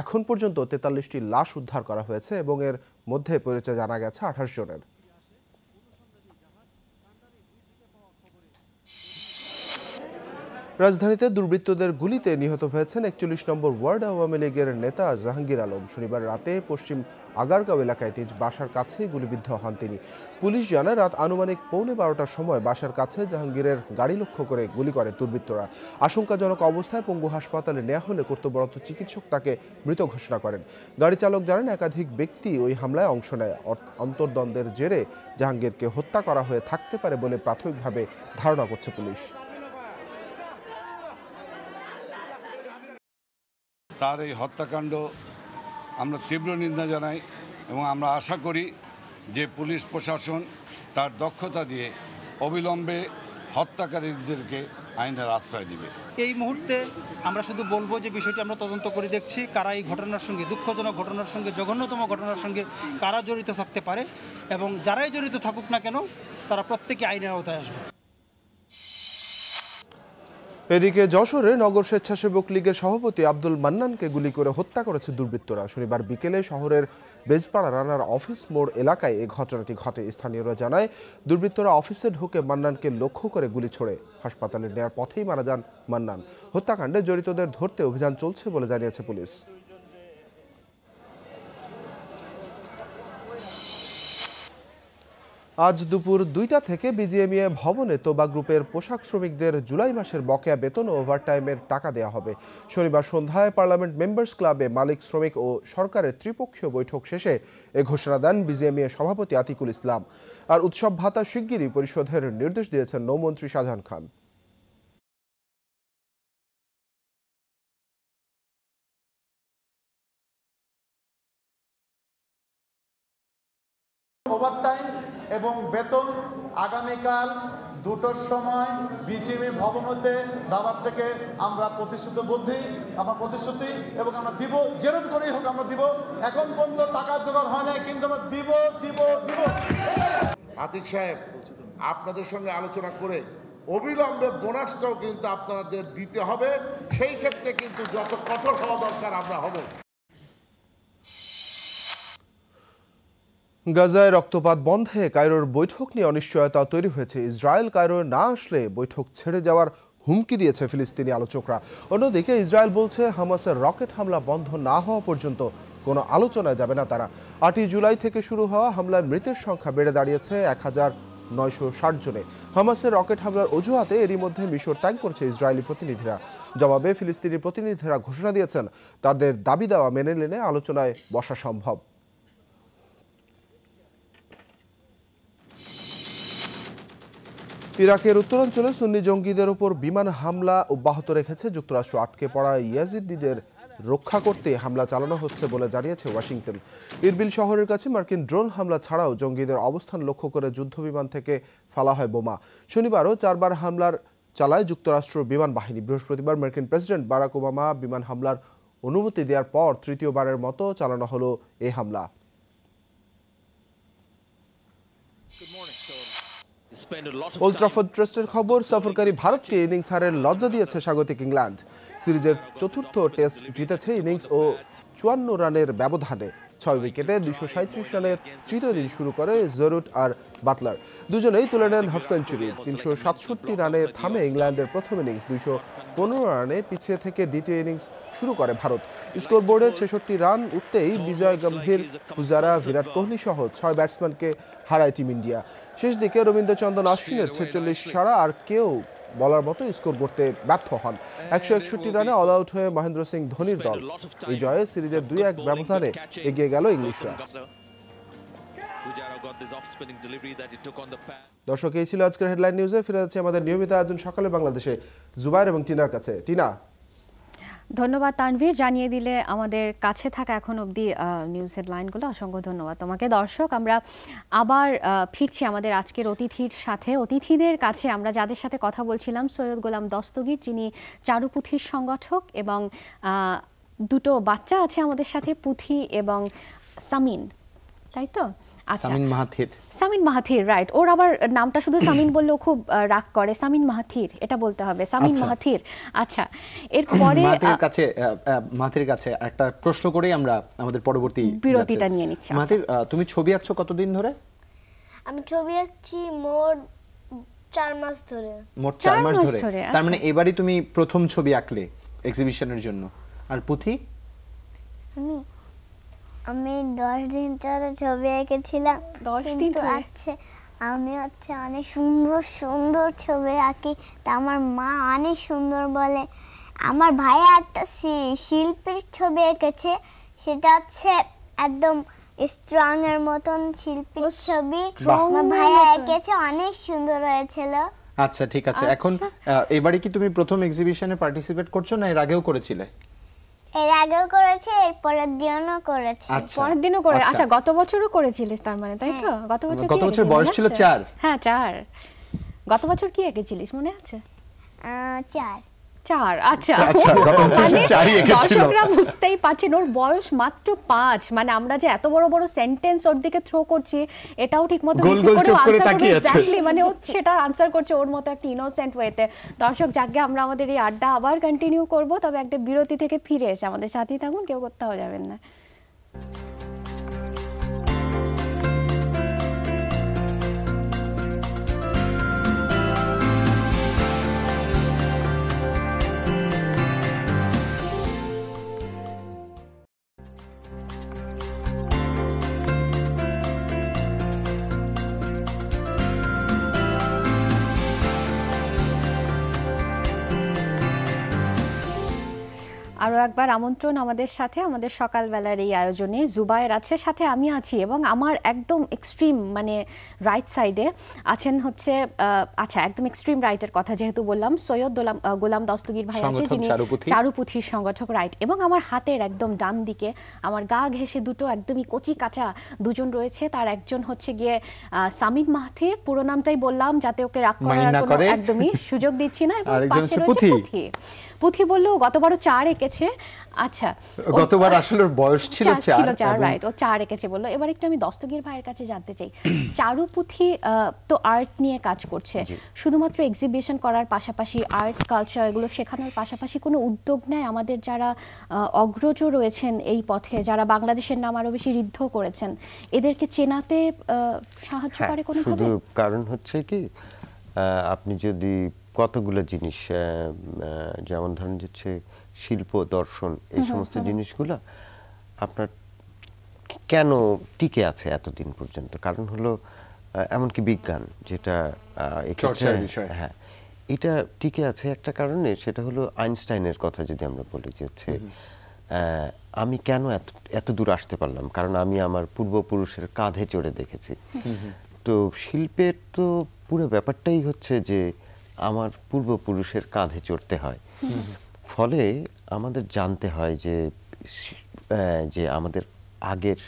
এখন পর্যন্ত তেতাল্লিশটি লাশ উদ্ধার করা হয়েছে এবং এর মধ্যে পরিচয় জানা গেছে আঠাশ জনের রাজধানীতে দুর্বৃত্তদের গুলিতে নিহত হয়েছেন একচল্লিশ নম্বর ওয়ার্ড আওয়ামী লীগের নেতা জাহাঙ্গীর আলম শনিবার রাতে পশ্চিম আগারগাঁও এলাকায় নিজ বাসার কাছে গুলিবিদ্ধ হন তিনি পুলিশ জানায় রাত আনুমানিক পৌনে বারোটার সময় বাসার কাছে জাহাঙ্গীরের গাড়ি লক্ষ্য করে গুলি করে দুর্বৃত্তরা আশঙ্কাজনক অবস্থায় পঙ্গু হাসপাতালে নেওয়া হলে কর্তব্যরত চিকিৎসক তাকে মৃত ঘোষণা করেন গাড়ি চালক জানান একাধিক ব্যক্তি ওই হামলায় অংশ নেয় অন্তর্দ্বন্দ্বের জেরে জাহাঙ্গীরকে হত্যা করা হয়ে থাকতে পারে বলে প্রাথমিকভাবে ধারণা করছে পুলিশ তার এই হত্যাকাণ্ড আমরা তীব্র নিন্দা জানাই এবং আমরা আশা করি যে পুলিশ প্রশাসন তার দক্ষতা দিয়ে অবিলম্বে হত্যাকারীদেরকে আইনের আশ্রয় দিবে এই মুহূর্তে আমরা শুধু বলবো যে বিষয়টি আমরা তদন্ত করে দেখছি কারা এই ঘটনার সঙ্গে দুঃখজনক ঘটনার সঙ্গে জঘন্যতম ঘটনার সঙ্গে কারা জড়িত থাকতে পারে এবং যারাই জড়িত থাকুক না কেন তারা প্রত্যেকে আইনের আওতায় আসবে এদিকে যশোরে নগর স্বেচ্ছাসেবক লীগের সভাপতি আব্দুল মান্নানকে গুলি করে হত্যা করেছে দুর্বৃত্তরা শনিবার বিকেলে শহরের বেজপাড়া রানার অফিস মোড় এলাকায় এ ঘটনাটি ঘটে স্থানীয়রা জানায় দুর্বৃত্তরা অফিসে ঢুকে মান্নানকে লক্ষ্য করে গুলি ছোড়ে হাসপাতালে নেয়ার পথেই মারা যান মান্নান হত্যাকাণ্ডে জড়িতদের ধরতে অভিযান চলছে বলে জানিয়েছে পুলিশ আজ দুপুর দুইটা থেকে বিজিএমইএ ভবনে তোবা গ্রুপের পোশাক শ্রমিকদের জুলাই মাসের বকেয়া বেতন ও ওভারটাইমের টাকা দেয়া হবে শনিবার সন্ধ্যায় পার্লামেন্ট মেম্বার্স ক্লাবে মালিক শ্রমিক ও সরকারের ত্রিপক্ষীয় বৈঠক শেষে এ ঘোষণা দেন বিজিএমইএ সভাপতি আতিকুল ইসলাম আর উৎসব ভাতা শিগগিরই পরিশোধের নির্দেশ দিয়েছেন নৌমন্ত্রী শাহজাহান খান ওভারটাইম এবং বেতন আগামীকাল দুটোর সময় বিজিবি ভবন হতে দাবার থেকে আমরা বুদ্ধি আমরা প্রতিশ্রুতি এবং আমরা দিব যেরকম করেই হোক আমরা দিব এখন পর্যন্ত টাকার জোগাড় হয় নাই কিন্তু আমরা দিব দিব দিব আতিক সাহেব আপনাদের সঙ্গে আলোচনা করে অবিলম্বে বোনাসটাও কিন্তু আপনাদের দিতে হবে সেই ক্ষেত্রে কিন্তু যত কঠোর হওয়া দরকার আমরা হব গাজায় রক্তপাত বন্ধে কায়রোর বৈঠক নিয়ে অনিশ্চয়তা তৈরি হয়েছে ইসরায়েল কায়রো না আসলে বৈঠক ছেড়ে যাওয়ার হুমকি দিয়েছে ফিলিস্তিনি আলোচকরা অন্যদিকে ইসরায়েল বলছে হামাসের রকেট হামলা বন্ধ না হওয়া পর্যন্ত কোনো আলোচনায় যাবে না তারা আটই জুলাই থেকে শুরু হওয়া হামলায় মৃতের সংখ্যা বেড়ে দাঁড়িয়েছে এক হাজার নয়শো ষাট জনে হামাসের রকেট হামলার অজুহাতে এরই মধ্যে মিশর ত্যাগ করছে ইসরায়েলি প্রতিনিধিরা জবাবে ফিলিস্তিনি প্রতিনিধিরা ঘোষণা দিয়েছেন তাদের দাবি দেওয়া মেনে নিলে আলোচনায় বসা সম্ভব ইরাকের উত্তরাঞ্চলে সুন্নি জঙ্গিদের ওপর বিমান হামলা অব্যাহত রেখেছে যুক্তরাষ্ট্র আটকে পড়া ইয়াজিদ্দিদের রক্ষা করতে হামলা চালানো হচ্ছে বলে জানিয়েছে ওয়াশিংটন ইরবিল শহরের কাছে মার্কিন ড্রোন হামলা ছাড়াও জঙ্গিদের অবস্থান লক্ষ্য করে যুদ্ধবিমান থেকে ফালা হয় বোমা শনিবারও চারবার হামলার চালায় যুক্তরাষ্ট্র বিমান বাহিনী বৃহস্পতিবার মার্কিন প্রেসিডেন্ট বারাক ওবামা বিমান হামলার অনুমতি দেওয়ার পর তৃতীয়বারের মতো চালানো হলো এই হামলা ওল্ড্রাফোর্ড টেস্টের খবর সফরকারী ভারতকে ইনিংস হারের লজ্জা দিয়েছে স্বাগতিক ইংল্যান্ড সিরিজের চতুর্থ টেস্ট জিতেছে ইনিংস ও চুয়ান্ন রানের ব্যবধানে ছয় উইকেটে দুশো সালের তৃতীয় দিন শুরু করে জরুট আর বাটলার দুজনেই তুলে নেন হাফ সেঞ্চুরি তিনশো সাতষট্টি রানে থামে ইংল্যান্ডের প্রথম ইনিংস দুশো পনেরো রানে পিছিয়ে থেকে দ্বিতীয় ইনিংস শুরু করে ভারত স্কোরবোর্ডে ছেষট্টি রান উঠতেই বিজয় গম্ভীর পুজারা বিরাট কোহলি সহ ছয় ব্যাটসম্যানকে হারায় টিম ইন্ডিয়া শেষ দিকে রবীন্দ্রচন্দন আশ্বিনের ছেচল্লিশ সারা আর কেউ বলার মতো স্কোর করতে ব্যর্থ হন হ্যাঁ, হ্যাঁ, একশো একষট্টি রানে অল আউট হয়ে মহেন্দ্র সিং ধোনির দল এই জয়ে সিরিজের দুই এক ব্যবধানে এগিয়ে গেল ইংলিশরা দর্শক এই ছিল আজকের হেডলাইন নিউজে ফিরে যাচ্ছে আমাদের নিয়মিত আয়োজন সকালে বাংলাদেশে জুবাইর এবং টিনার কাছে টিনা ধন্যবাদ তানভীর জানিয়ে দিলে আমাদের কাছে থাকা এখন অবধি নিউজ হেডলাইনগুলো অসংখ্য ধন্যবাদ তোমাকে দর্শক আমরা আবার ফিরছি আমাদের আজকের অতিথির সাথে অতিথিদের কাছে আমরা যাদের সাথে কথা বলছিলাম সৈয়দ গোলাম দস্তগীর যিনি চারুপুথির সংগঠক এবং দুটো বাচ্চা আছে আমাদের সাথে পুথি এবং সামিন তাই তো আচ্ছা। সামিন মাহাথির সামিন মাহাথির রাইট ওর আবার নামটা শুধু সামিন বললেও খুব রাগ করে সামিন মাহাথির এটা বলতে হবে সামিন আচ্ছা। মাহাথির আচ্ছা এরপরে মাহাথির কাছে মাহাথির কাছে একটা প্রশ্ন করেই আমরা আমাদের পরবর্তী বিরতিটা নিয়ে নিচ্ছি আচ্ছা। মাহাথির তুমি ছবি আঁকছো কতদিন ধরে আমি ছবি আঁকছি মোট চার মাস ধরে মোট চার মাস ধরে তার মানে এবারই তুমি প্রথম ছবি আঁকলে এক্সিবিশনের জন্য আর পুথি আমি আমি দশ দিন ধরে ছবি এঁকেছিলাম দশ দিন আছে আমি হচ্ছে অনেক সুন্দর সুন্দর ছবি আঁকি তা আমার মা অনেক সুন্দর বলে আমার ভাই একটা শিল্পীর ছবি এঁকেছে সেটা হচ্ছে একদম স্ট্রং এর মতন শিল্পীর ছবি আমার ভাইয়া এঁকেছে অনেক সুন্দর হয়েছিল আচ্ছা ঠিক আছে এখন আচ্ছা। এবারে কি তুমি প্রথম এক্সিবিশনে পার্টিসিপেট করছো না এর আগেও করেছিলে এর আগেও করেছে এর পরের দিনও করেছে আচ্ছা। পরের দিনও করে আচ্ছা।, আচ্ছা গত বছরও করেছিলিস তার মানে তাই তো হ্যাঁ। গত বছর গত বছর বয়স ছিল 4 হ্যাঁ 4 গত বছর কি এঁকেছিলিস মনে আছে 4 চার আচ্ছা, আচ্ছা মানে বুঝতেই পারছেন ওর বয়স মাত্র পাঁচ মানে আমরা যে এত বড় বড় সেন্টেন্স ওর দিকে থ্রো করছি এটাও ঠিক মতো মানে সেটা আনসার করছে ওর মতো একটা ইনোসেন্ট ওয়েতে দর্শক যাকে আমরা আমাদের এই আড্ডা আবার কন্টিনিউ করব তবে একটা বিরতি থেকে ফিরে এসে আমাদের সাথে থাকুন কেউ করতে যাবেন না আরো একবার আমন্ত্রণ আমাদের সাথে আমাদের সকালবেলার এই আয়োজনে জুবায়ের আছে সাথে আমি আছি এবং আমার একদম এক্সট্রিম মানে রাইট সাইডে আছেন হচ্ছে আচ্ছা একদম এক্সট্রিম রাইটের কথা যেহেতু বললাম সৈয়দ গোলাম দস্তগীর ভাই আছে যিনি চারুপুথির সংগঠক রাইট এবং আমার হাতের একদম ডান দিকে আমার গা ঘেসে দুটো একদমই কচি কাঁচা দুজন রয়েছে তার একজন হচ্ছে গিয়ে সামিদ মাহথির পুরো নামটাই বললাম যাতে ওকে রাগ করার একদমই সুযোগ দিচ্ছি না এবং পাশে রয়েছে পুথি পুথি বলল গতবারও চার এঁকেছে আচ্ছা গতবার আসলে বয়স ছিল ছিল চার রাইট ও চার এঁকেছে বললো এবার একটু আমি দস্তগীর ভাইয়ের কাছে জানতে চাই চারু পুথি তো আর্ট নিয়ে কাজ করছে শুধুমাত্র এক্সিবিশন করার পাশাপাশি আর্ট কালচার এগুলো শেখানোর পাশাপাশি কোনো উদ্যোগ নেয় আমাদের যারা অগ্রজ রয়েছেন এই পথে যারা বাংলাদেশের নাম আরো বেশি ঋদ্ধ করেছেন এদেরকে চেনাতে সাহায্য হ্যাঁ, করে কোনো শুধু কারণ হচ্ছে কি আপনি যদি কতগুলো জিনিস যেমন ধরেন হচ্ছে শিল্প দর্শন এই সমস্ত জিনিসগুলো আপনার কেন টিকে আছে এতদিন পর্যন্ত কারণ হলো এমনকি বিজ্ঞান যেটা হ্যাঁ এটা টিকে আছে একটা কারণে সেটা হলো আইনস্টাইনের কথা যদি আমরা বলি যে হচ্ছে আমি কেন এত এত দূর আসতে পারলাম কারণ আমি আমার পূর্বপুরুষের কাঁধে চড়ে দেখেছি তো শিল্পের তো পুরো ব্যাপারটাই হচ্ছে যে আমার পূর্বপুরুষের কাঁধে চড়তে হয় ফলে আমাদের জানতে হয় যে যে আমাদের আগের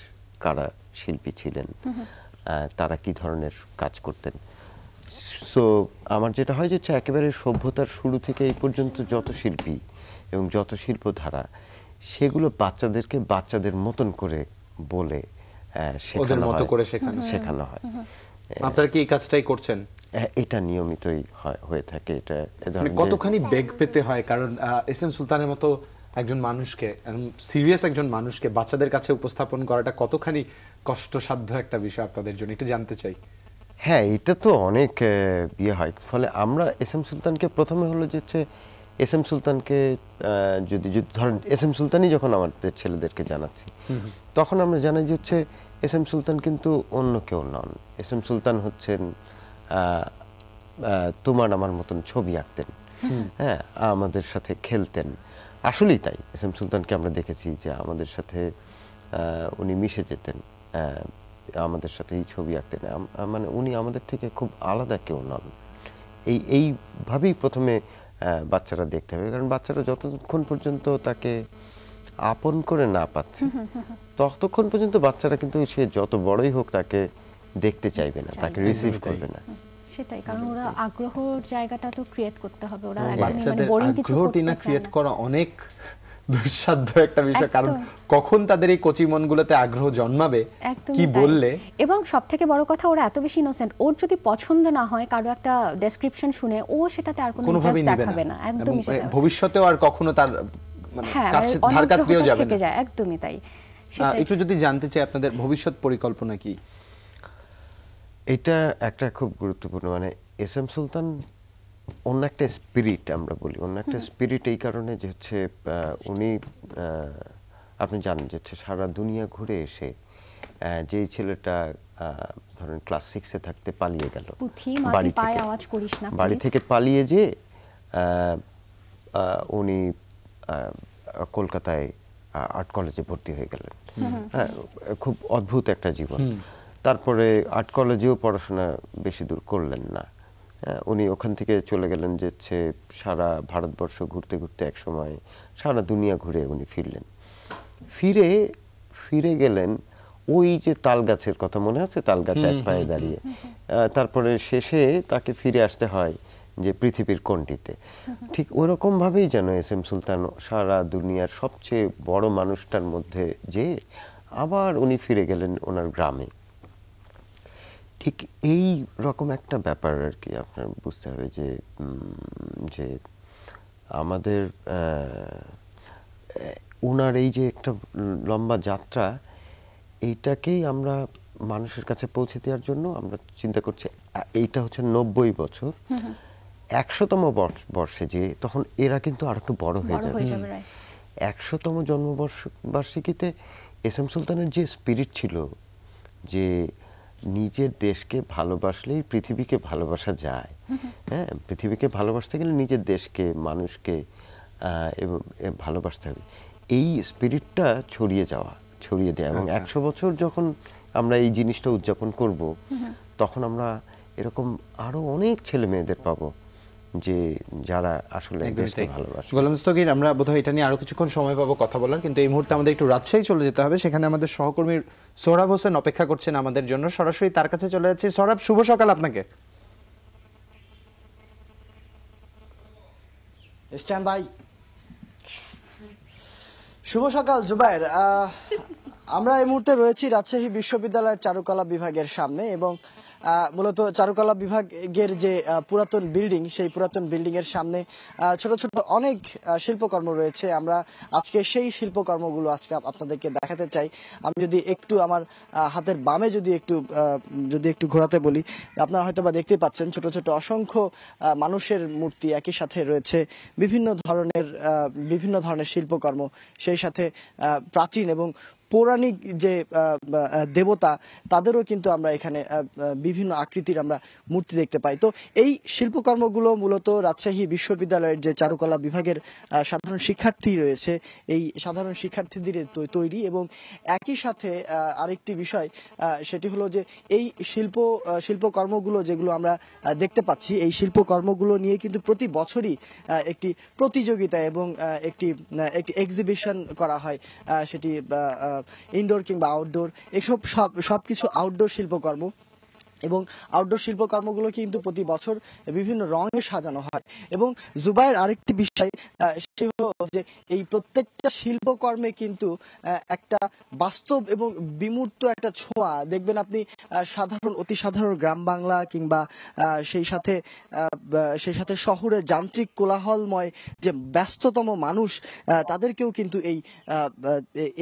কারা শিল্পী ছিলেন তারা কি ধরনের কাজ করতেন সো আমার যেটা হয় যে একেবারে সভ্যতার শুরু থেকে এই পর্যন্ত যত শিল্পী এবং যত শিল্প ধারা সেগুলো বাচ্চাদেরকে বাচ্চাদের মতন করে বলে শেখানো শেখানো হয় আপনারা কি এই কাজটাই করছেন হ্যাঁ, এটা নিয়মিতই হয়ে থাকে এটা মানে কতখানি বেগ পেতে হয় কারণ এস এম সুলতানের মতো একজন মানুষকে সিরিয়াস একজন মানুষকে বাচ্চাদের কাছে উপস্থাপন করাটা কতখানি কষ্টসাধ্য একটা বিষয় আপনাদের জন্য একটু জানতে চাই হ্যাঁ এটা তো অনেক ইয়ে হয় ফলে আমরা এস এম সুলতানকে প্রথমে হলো যে হচ্ছে এস এম সুলতানকে যদি যদি ধরেন এস এম সুলতানই যখন আমাদের ছেলেদেরকে জানাচ্ছি তখন আমরা জানাই যে হচ্ছে এস এম সুলতান কিন্তু অন্য কেউ নন এস এম সুলতান হচ্ছেন তোমার আমার মতন ছবি আঁকতেন হ্যাঁ আমাদের সাথে খেলতেন আসলেই তাই এস এম সুলতানকে আমরা দেখেছি যে আমাদের সাথে উনি মিশে যেতেন আমাদের সাথে এই ছবি আঁকতেন মানে উনি আমাদের থেকে খুব আলাদা কেউ নন এই এইভাবেই প্রথমে বাচ্চারা দেখতে হবে কারণ বাচ্চারা যতক্ষণ পর্যন্ত তাকে আপন করে না পাচ্ছে ততক্ষণ পর্যন্ত বাচ্চারা কিন্তু সে যত বড়ই হোক তাকে দেখতে চাইবে না তাকে রিসিভ করবে না সেটাই কারণ ওরা আগ্রহর জায়গাটা তো ক্রিয়েট করতে হবে ওরা একদমই মানে বোরিং কিছু করতে না ক্রিয়েট করা অনেক দুঃসাধ্য একটা বিষয় কারণ কখন তাদের এই মনগুলোতে আগ্রহ জন্মাবে কি বললে এবং সবথেকে বড় কথা ওরা এত বেশি ইনোসেন্ট ওর যদি পছন্দ না হয় কারো একটা ডেসক্রিপশন শুনে ও সেটাতে আর কোনো ইন্টারেস্ট দেখাবে না একদমই সেটা ভবিষ্যতেও আর কখনো তার মানে হ্যাঁ, কাছে মানে ধার কাছে দিয়েও যাবে না একদমই তাই একটু যদি জানতে চাই আপনাদের ভবিষ্যৎ পরিকল্পনা কি এটা একটা খুব গুরুত্বপূর্ণ মানে এস এম সুলতান অন্য একটা স্পিরিট আমরা বলি অন্য একটা স্পিরিট এই কারণে যে হচ্ছে উনি আপনি জানেন যে হচ্ছে সারা দুনিয়া ঘুরে এসে যে ছেলেটা ধরেন ক্লাস সিক্সে থাকতে পালিয়ে গেল বাড়ি থেকে পালিয়ে যে উনি কলকাতায় আর্ট কলেজে ভর্তি হয়ে গেলেন হ্যাঁ, খুব অদ্ভুত একটা জীবন তারপরে আর্ট কলেজেও পড়াশোনা বেশি দূর করলেন না উনি ওখান থেকে চলে গেলেন যে হচ্ছে সারা ভারতবর্ষ ঘুরতে ঘুরতে এক সময় সারা দুনিয়া ঘুরে উনি ফিরলেন ফিরে ফিরে গেলেন ওই যে তাল গাছের কথা মনে আছে তাল এক পায়ে দাঁড়িয়ে তারপরে শেষে তাকে ফিরে আসতে হয় যে পৃথিবীর কোনটিতে ঠিক ভাবেই যেন এস এম সুলতান সারা দুনিয়ার সবচেয়ে বড় মানুষটার মধ্যে যে আবার উনি ফিরে গেলেন ওনার গ্রামে ঠিক এই রকম একটা ব্যাপার আর কি আপনার বুঝতে হবে যে যে আমাদের ওনার এই যে একটা লম্বা যাত্রা এইটাকেই আমরা মানুষের কাছে পৌঁছে দেওয়ার জন্য আমরা চিন্তা করছি এইটা হচ্ছে নব্বই বছর একশোতম বর্ষে যে তখন এরা কিন্তু আর একটু বড় হয়ে যাবে একশোতম জন্মবর্ষ বার্ষিকীতে এস এম সুলতানের যে স্পিরিট ছিল যে নিজের দেশকে ভালোবাসলেই পৃথিবীকে ভালোবাসা যায় হ্যাঁ পৃথিবীকে ভালোবাসতে গেলে নিজের দেশকে মানুষকে এবং ভালোবাসতে হবে এই স্পিরিটটা ছড়িয়ে যাওয়া ছড়িয়ে দেওয়া এবং আচ্ছা। একশো বছর যখন আমরা এই জিনিসটা উদযাপন করব তখন আমরা এরকম আরও অনেক ছেলে মেয়েদের পাবো যে যারা আসলে ভালোবাসে গোলাম স্থগির আমরা বোধহয় এটা নিয়ে আরও কিছুক্ষণ সময় পাবো কথা বলার কিন্তু এই মুহূর্তে আমাদের একটু রাজশাহী চলে যেতে হবে সেখানে আমাদের সহকর্মীর সোহরাব হোসেন অপেক্ষা করছেন আমাদের জন্য সরাসরি তার কাছে চলে যাচ্ছি সোহরাব শুভ সকাল আপনাকে স্ট্যান্ড বাই শুভ সকাল জুবাইর আমরা এই মুহূর্তে রয়েছি রাজশাহী বিশ্ববিদ্যালয়ের চারুকলা বিভাগের সামনে এবং মূলত চারুকলা বিভাগের যে পুরাতন বিল্ডিং সেই পুরাতন বিল্ডিংয়ের সামনে ছোট ছোট অনেক শিল্পকর্ম রয়েছে আমরা আজকে সেই শিল্পকর্মগুলো আজকে আপনাদেরকে দেখাতে চাই আমি যদি একটু আমার হাতের বামে যদি একটু যদি একটু ঘোরাতে বলি আপনারা হয়তো বা দেখতে পাচ্ছেন ছোট ছোট অসংখ্য মানুষের মূর্তি একই সাথে রয়েছে বিভিন্ন ধরনের বিভিন্ন ধরনের শিল্পকর্ম সেই সাথে প্রাচীন এবং পৌরাণিক যে দেবতা তাদেরও কিন্তু আমরা এখানে বিভিন্ন আকৃতির আমরা মূর্তি দেখতে পাই তো এই শিল্পকর্মগুলো মূলত রাজশাহী বিশ্ববিদ্যালয়ের যে চারুকলা বিভাগের সাধারণ শিক্ষার্থী রয়েছে এই সাধারণ শিক্ষার্থীদের তৈরি এবং একই সাথে আরেকটি বিষয় সেটি হলো যে এই শিল্প শিল্পকর্মগুলো যেগুলো আমরা দেখতে পাচ্ছি এই শিল্পকর্মগুলো নিয়ে কিন্তু প্রতি বছরই একটি প্রতিযোগিতা এবং একটি একটি এক্সিবিশন করা হয় সেটি ইনডোর কিংবা আউটডোর এসব সব সব কিছু আউটডোর শিল্পকর্ম এবং আউটডোর শিল্পকর্মগুলো কিন্তু প্রতি বছর বিভিন্ন রঙে সাজানো হয় এবং জুবাইয়ের আরেকটি বিষয় সে হল যে এই প্রত্যেকটা শিল্পকর্মে কিন্তু একটা বাস্তব এবং বিমূর্ত একটা ছোঁয়া দেখবেন আপনি সাধারণ অতি সাধারণ গ্রাম বাংলা কিংবা সেই সাথে সেই সাথে শহরে যান্ত্রিক কোলাহলময় যে ব্যস্ততম মানুষ তাদেরকেও কিন্তু এই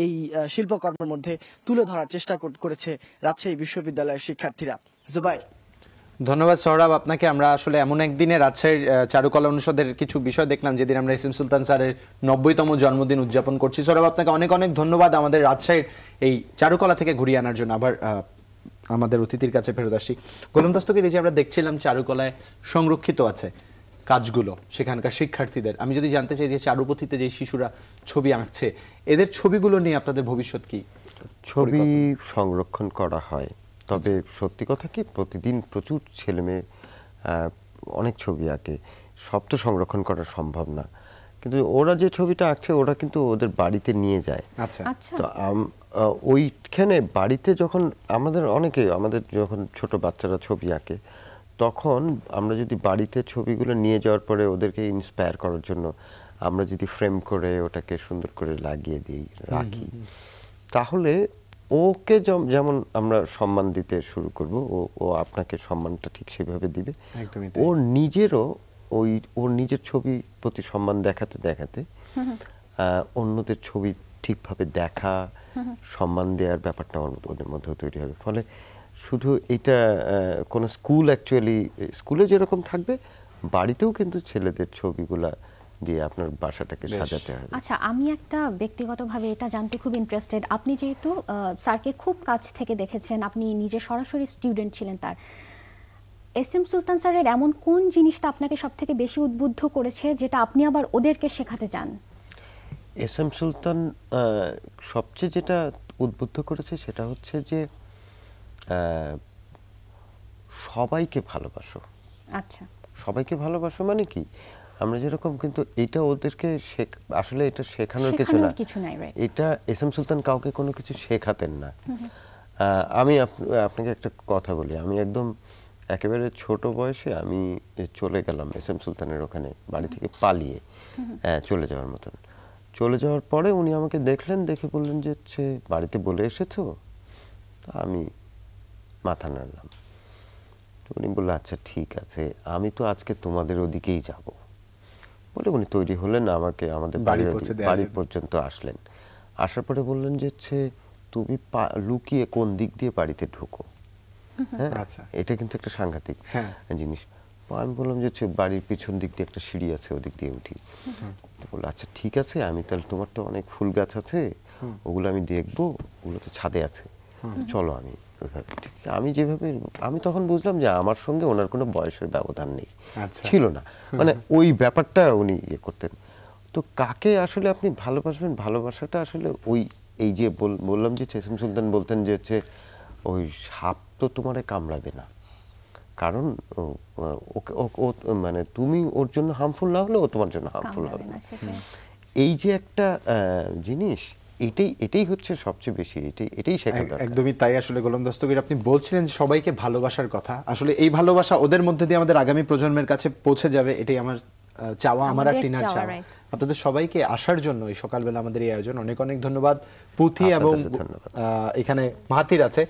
এই শিল্পকর্মের মধ্যে তুলে ধরার চেষ্টা করেছে রাজশাহী বিশ্ববিদ্যালয়ের শিক্ষার্থীরা জুবাই ধন্যবাদ সৌরভ আপনাকে আমরা আসলে এমন একদিনে রাজশাহীর চারুকলা অনুষদের কিছু বিষয় দেখলাম যেদিন আমরা ইসিম সুলতান স্যারের নব্বইতম জন্মদিন উদযাপন করছি সৌরভ আপনাকে অনেক অনেক ধন্যবাদ আমাদের রাজশাহীর এই চারুকলা থেকে ঘুরিয়ে আনার জন্য আবার আমাদের অতিথির কাছে ফেরত আসি গোলাম দস্তকের এই যে আমরা দেখছিলাম চারুকলায় সংরক্ষিত আছে কাজগুলো সেখানকার শিক্ষার্থীদের আমি যদি জানতে চাই যে চারুপথিতে যে শিশুরা ছবি আঁকছে এদের ছবিগুলো নিয়ে আপনাদের ভবিষ্যৎ কি ছবি সংরক্ষণ করা হয় তবে সত্যি কথা কি প্রতিদিন প্রচুর ছেলে মেয়ে অনেক ছবি আঁকে সব তো সংরক্ষণ করা সম্ভব না কিন্তু ওরা যে ছবিটা আঁকছে ওরা কিন্তু ওদের বাড়িতে নিয়ে যায় আচ্ছা, আচ্ছা। তো ওইখানে বাড়িতে যখন আমাদের অনেকে আমাদের যখন ছোট বাচ্চারা ছবি আঁকে তখন আমরা যদি বাড়িতে ছবিগুলো নিয়ে যাওয়ার পরে ওদেরকে ইন্সপায়ার করার জন্য আমরা যদি ফ্রেম করে ওটাকে সুন্দর করে লাগিয়ে দিই রাখি তাহলে ওকে যেমন আমরা সম্মান দিতে শুরু করব ও ও আপনাকে সম্মানটা ঠিক সেভাবে দিবে ওর নিজেরও ওই ওর নিজের ছবি প্রতি সম্মান দেখাতে দেখাতে অন্যদের ছবি ঠিকভাবে দেখা সম্মান দেওয়ার ব্যাপারটা ওদের মধ্যে তৈরি হবে ফলে শুধু এটা কোনো স্কুল অ্যাকচুয়ালি স্কুলে যেরকম থাকবে বাড়িতেও কিন্তু ছেলেদের ছবিগুলা দিয়ে আপনার বাসাটাকে সাজাতে হবে আচ্ছা আমি একটা ব্যক্তিগতভাবে এটা জানতে খুব ইন্টারেস্টেড আপনি যেহেতু স্যারকে খুব কাছ থেকে দেখেছেন আপনি নিজে সরাসরি স্টুডেন্ট ছিলেন তার এস এম সুলতান স্যারের এমন কোন জিনিসটা আপনাকে সব থেকে বেশি উদ্বুদ্ধ করেছে যেটা আপনি আবার ওদেরকে শেখাতে চান এস এম সুলতান সবচেয়ে যেটা উদ্বুদ্ধ করেছে সেটা হচ্ছে যে সবাইকে ভালোবাসো আচ্ছা সবাইকে ভালোবাসো মানে কি আমরা যেরকম কিন্তু এটা ওদেরকে আসলে এটা শেখানোর কিছু না এটা এস এম সুলতান কাউকে কোনো কিছু শেখাতেন না আমি আপনাকে একটা কথা বলি আমি একদম একেবারে ছোট বয়সে আমি চলে গেলাম এস এম সুলতানের ওখানে বাড়ি থেকে পালিয়ে হ্যাঁ, চলে যাওয়ার মতন চলে যাওয়ার পরে উনি আমাকে দেখলেন দেখে বললেন যে হচ্ছে বাড়িতে বলে এসেছো তা আমি মাথা নাড়লাম উনি বললো আচ্ছা ঠিক আছে আমি তো আজকে তোমাদের ওদিকেই যাবো বলে উনি তৈরি হলেন আমাকে আমাদের বাড়ি পর্যন্ত আসলেন আসার পরে বললেন যে হচ্ছে তুমি লুকিয়ে কোন দিক দিয়ে বাড়িতে ঢুকো হ্যাঁ আচ্ছা। এটা কিন্তু একটা সাংঘাতিক হ্যাঁ। জিনিস আমি বললাম যে হচ্ছে বাড়ির পিছন দিক দিয়ে একটা সিঁড়ি আছে ওদিক দিয়ে উঠি বললো আচ্ছা ঠিক আছে আমি তাহলে তোমার তো অনেক ফুল গাছ আছে ওগুলো আমি দেখবো ওগুলো তো ছাদে আছে চলো আমি হ্যাঁ, আমি যেভাবে আমি তখন বুঝলাম যে আমার সঙ্গে ওনার কোনো বয়সের ব্যবধান নেই আচ্ছা। ছিল না মানে ওই ব্যাপারটা উনি ইয়ে করতেন তো কাকে আসলে আপনি ভালোবাসবেন ভালোবাসাটা আসলে ওই এই যে বললাম যে চেসম সুলতান বলতেন যে হচ্ছে ওই সাপ তো তোমারে কামড়াবে না কারণ ওকে ও মানে তুমি ওর জন্য হার্মফুল না হলেও তোমার জন্য হার্মফুল হবে এই যে একটা জিনিস এটাই এটাই হচ্ছে সবচেয়ে বেশি এটাই এটাই শেখা একদমই তাই আসলে গোলাম দস্তগীর আপনি বলছিলেন যে সবাইকে ভালোবাসার কথা আসলে এই ভালোবাসা ওদের মধ্যে দিয়ে আমাদের আগামী প্রজন্মের কাছে পৌঁছে যাবে এটাই আমার চাওয়া আমার আর টিনার চাওয়া আপনাদের সবাইকে আসার জন্য এই সকালবেলা আমাদের এই আয়োজন অনেক অনেক ধন্যবাদ পুথি এবং এখানে মাহাতির আছে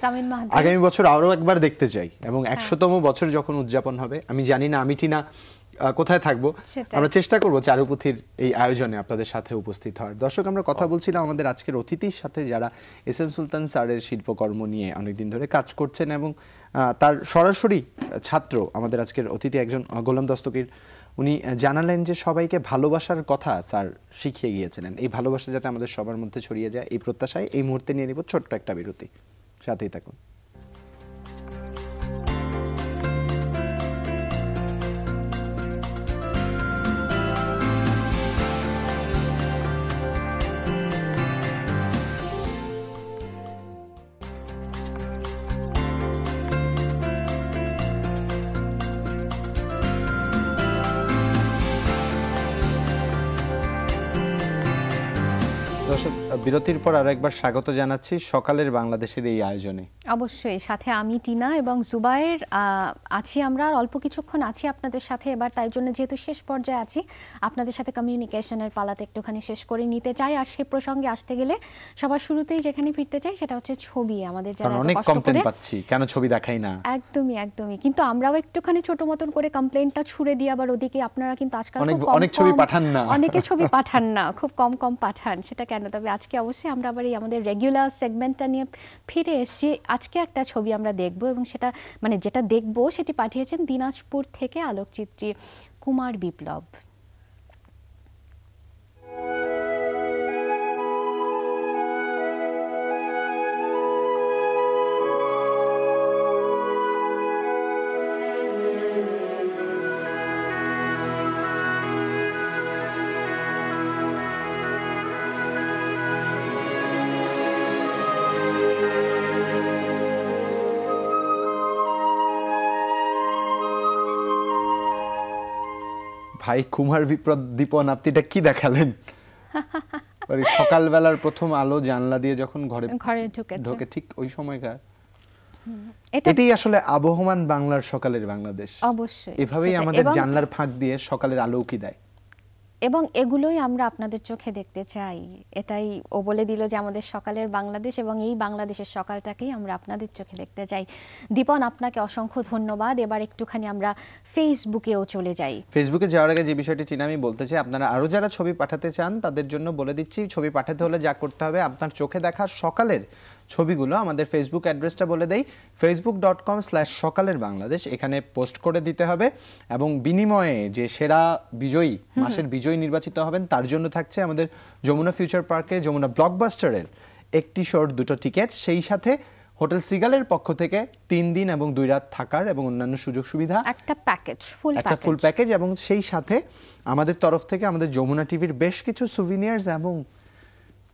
আগামী বছর আরও একবার দেখতে চাই এবং হ্যাঁ। একশোতম বছর যখন উদযাপন হবে আমি জানি না আমি টিনা কোথায় থাকবো আমরা চেষ্টা করব চারুপুথির এই আয়োজনে আপনাদের সাথে উপস্থিত হওয়ার দর্শক আমরা কথা বলছিলাম আমাদের আজকের অতিথির সাথে যারা এস এম সুলতান স্যারের শিল্পকর্ম নিয়ে অনেকদিন ধরে কাজ করছেন এবং তার সরাসরি ছাত্র আমাদের আজকের অতিথি একজন গোলাম দস্তকির উনি জানালেন যে সবাইকে ভালোবাসার কথা স্যার শিখিয়ে গিয়েছিলেন এই ভালোবাসা যাতে আমাদের সবার মধ্যে ছড়িয়ে যায় এই প্রত্যাশায় এই মুহূর্তে নিয়ে নিব ছোট্ট একটা বিরতি সাথেই থাকুন বিরতির পর আরো একবার স্বাগত জানাচ্ছি সকালের বাংলাদেশের এই আয়োজনে অবশ্যই সাথে আমি টিনা এবং জুবায়ের আছি আমরা অল্প কিছুক্ষণ আছি আপনাদের সাথে এবার তাই জন্য যেহেতু শেষ পর্যায়ে আছি আপনাদের সাথে কমিউনিকেশনের পালাটা একটুখানি শেষ করে নিতে চাই আর সে প্রসঙ্গে আসতে গেলে সবার শুরুতেই যেখানে ফিরতে চাই সেটা হচ্ছে ছবি আমাদের যারা অনেক কমপ্লেন পাচ্ছি কেন ছবি দেখাই না একদমই একদমই কিন্তু আমরাও একটুখানি ছোট মতন করে কমপ্লেনটা ছুড়ে দিই আবার ওদিকে আপনারা কিন্তু আজকাল অনেক ছবি পাঠান না অনেকে ছবি পাঠান না খুব কম কম পাঠান সেটা কেন তবে আজকে আজকে অবশ্যই আমরা আবার এই আমাদের রেগুলার সেগমেন্টটা নিয়ে ফিরে এসেছি আজকে একটা ছবি আমরা দেখব এবং সেটা মানে যেটা দেখব সেটি পাঠিয়েছেন দিনাজপুর থেকে আলোকচিত্রী কুমার বিপ্লব ভাই কুমার বিপ্রদ দীপন আপনি এটা কি দেখালেন সকালবেলার প্রথম আলো জানলা দিয়ে যখন ঘরে ঢোকে ঠিক ওই সময়কার এটাই আসলে আবহমান বাংলার সকালের বাংলাদেশ অবশ্যই এভাবেই আমাদের জানলার ফাঁক দিয়ে সকালের আলো কি দেয় এবং এগুলোই আমরা আপনাদের চোখে দেখতে চাই এটাই ও বলে দিল যে আমাদের সকালের বাংলাদেশ এবং এই বাংলাদেশের সকালটাকেই আমরা আপনাদের চোখে দেখতে চাই দীপন আপনাকে অসংখ্য ধন্যবাদ এবার একটুখানি আমরা ফেসবুকেও চলে যাই ফেসবুকে যাওয়ার আগে যে বিষয়টি টিনা আমি বলতে চাই আপনারা আরও যারা ছবি পাঠাতে চান তাদের জন্য বলে দিচ্ছি ছবি পাঠাতে হলে যা করতে হবে আপনার চোখে দেখা সকালের ছবিগুলো আমাদের ফেসবুক অ্যাড্রেসটা বলে দেই ফেসবুক ডট কম স্ল্যাশ সকালের বাংলাদেশ এখানে পোস্ট করে দিতে হবে এবং বিনিময়ে যে সেরা বিজয়ী মাসের বিজয়ী নির্বাচিত হবেন তার জন্য থাকছে আমাদের যমুনা ফিউচার পার্কে যমুনা ব্লকবাস্টারের একটি শোর দুটো টিকিট সেই সাথে হোটেল সিগালের পক্ষ থেকে তিন দিন এবং দুই রাত থাকার এবং অন্যান্য সুযোগ সুবিধা একটা প্যাকেজ ফুল একটা ফুল প্যাকেজ এবং সেই সাথে আমাদের তরফ থেকে আমাদের যমুনা টিভির বেশ কিছু সুভিনিয়ার্স এবং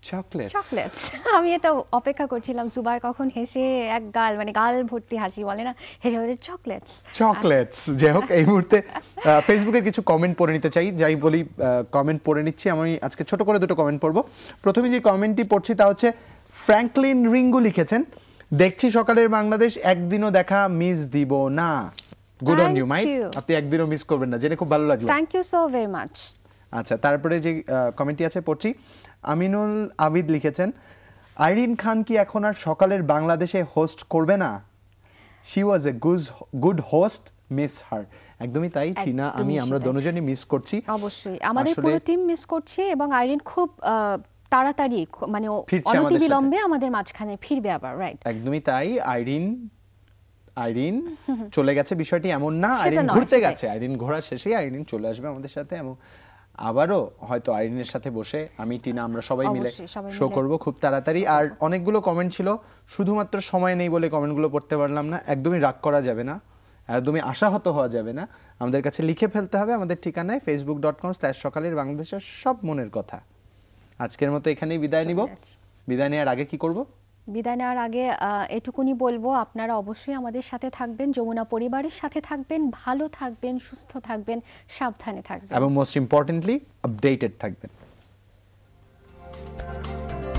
চকলেট চকলেটস আমি এটা অপেক্ষা করছিলাম সুবার কখন হেসে এক গাল মানে গাল ভর্তি হাসি বলে না হেসে বলে চকলেটস চকলেটস যাই হোক এই মুহূর্তে ফেসবুকের কিছু কমেন্ট পড়ে নিতে চাই যাই বলি কমেন্ট পড়ে নিচ্ছি আমি আজকে ছোট করে দুটো কমেন্ট পড়ব প্রথমে যে কমেন্টটি পড়ছি তা হচ্ছে ফ্র্যাঙ্কলিন রিঙ্গু লিখেছেন দেখছি সকালের বাংলাদেশ একদিনও দেখা মিস দিব না গুড অন ইউ মাই আপনি একদিনও মিস করবেন না জেনে খুব ভালো লাগলো thank you so very much আচ্ছা তারপরে যে কমেন্টটি আছে পড়ছি আমিনুল আবিদ লিখেছেন আইরিন খান কি এখন আর সকালের বাংলাদেশে হোস্ট করবে না শি ওয়াজ এ গুজ গুড হোস্ট মিস হার একদমই তাই টিনা আমি আমরা দুজনই মিস করছি অবশ্যই আমাদের পুরো টিম মিস করছে এবং আইরিন খুব তাড়াতাড়ি মানে অনতি বিলম্বে আমাদের মাঝখানে ফিরবে আবার রাইট একদমই তাই আইরিন আইরিন চলে গেছে বিষয়টি এমন না আইরিন ঘুরতে গেছে আইরিন ঘোরা শেষে আইরিন চলে আসবে আমাদের সাথে এবং আবারও হয়তো আইরিনের সাথে বসে আমি টিনা আমরা সবাই মিলে শো করব খুব তাড়াতাড়ি আর অনেকগুলো কমেন্ট ছিল শুধুমাত্র সময় নেই বলে কমেন্টগুলো পড়তে পারলাম না একদমই রাগ করা যাবে না একদমই আশাহত হওয়া যাবে না আমাদের কাছে লিখে ফেলতে হবে আমাদের ঠিকানায় ফেসবুক ডট কম স্ল্যাশ সকালের বাংলাদেশের সব মনের কথা আজকের মতো এখানেই বিদায় আচ্ছা, নিব বিদায় নেওয়ার আগে কি করবো বিদায় নেওয়ার আগে এটুকুনি বলবো আপনারা অবশ্যই আমাদের সাথে থাকবেন যমুনা পরিবারের সাথে থাকবেন ভালো থাকবেন সুস্থ থাকবেন সাবধানে থাকবেন এবং মোস্ট ইম্পর্টেন্টলি আপডেটেড থাকবেন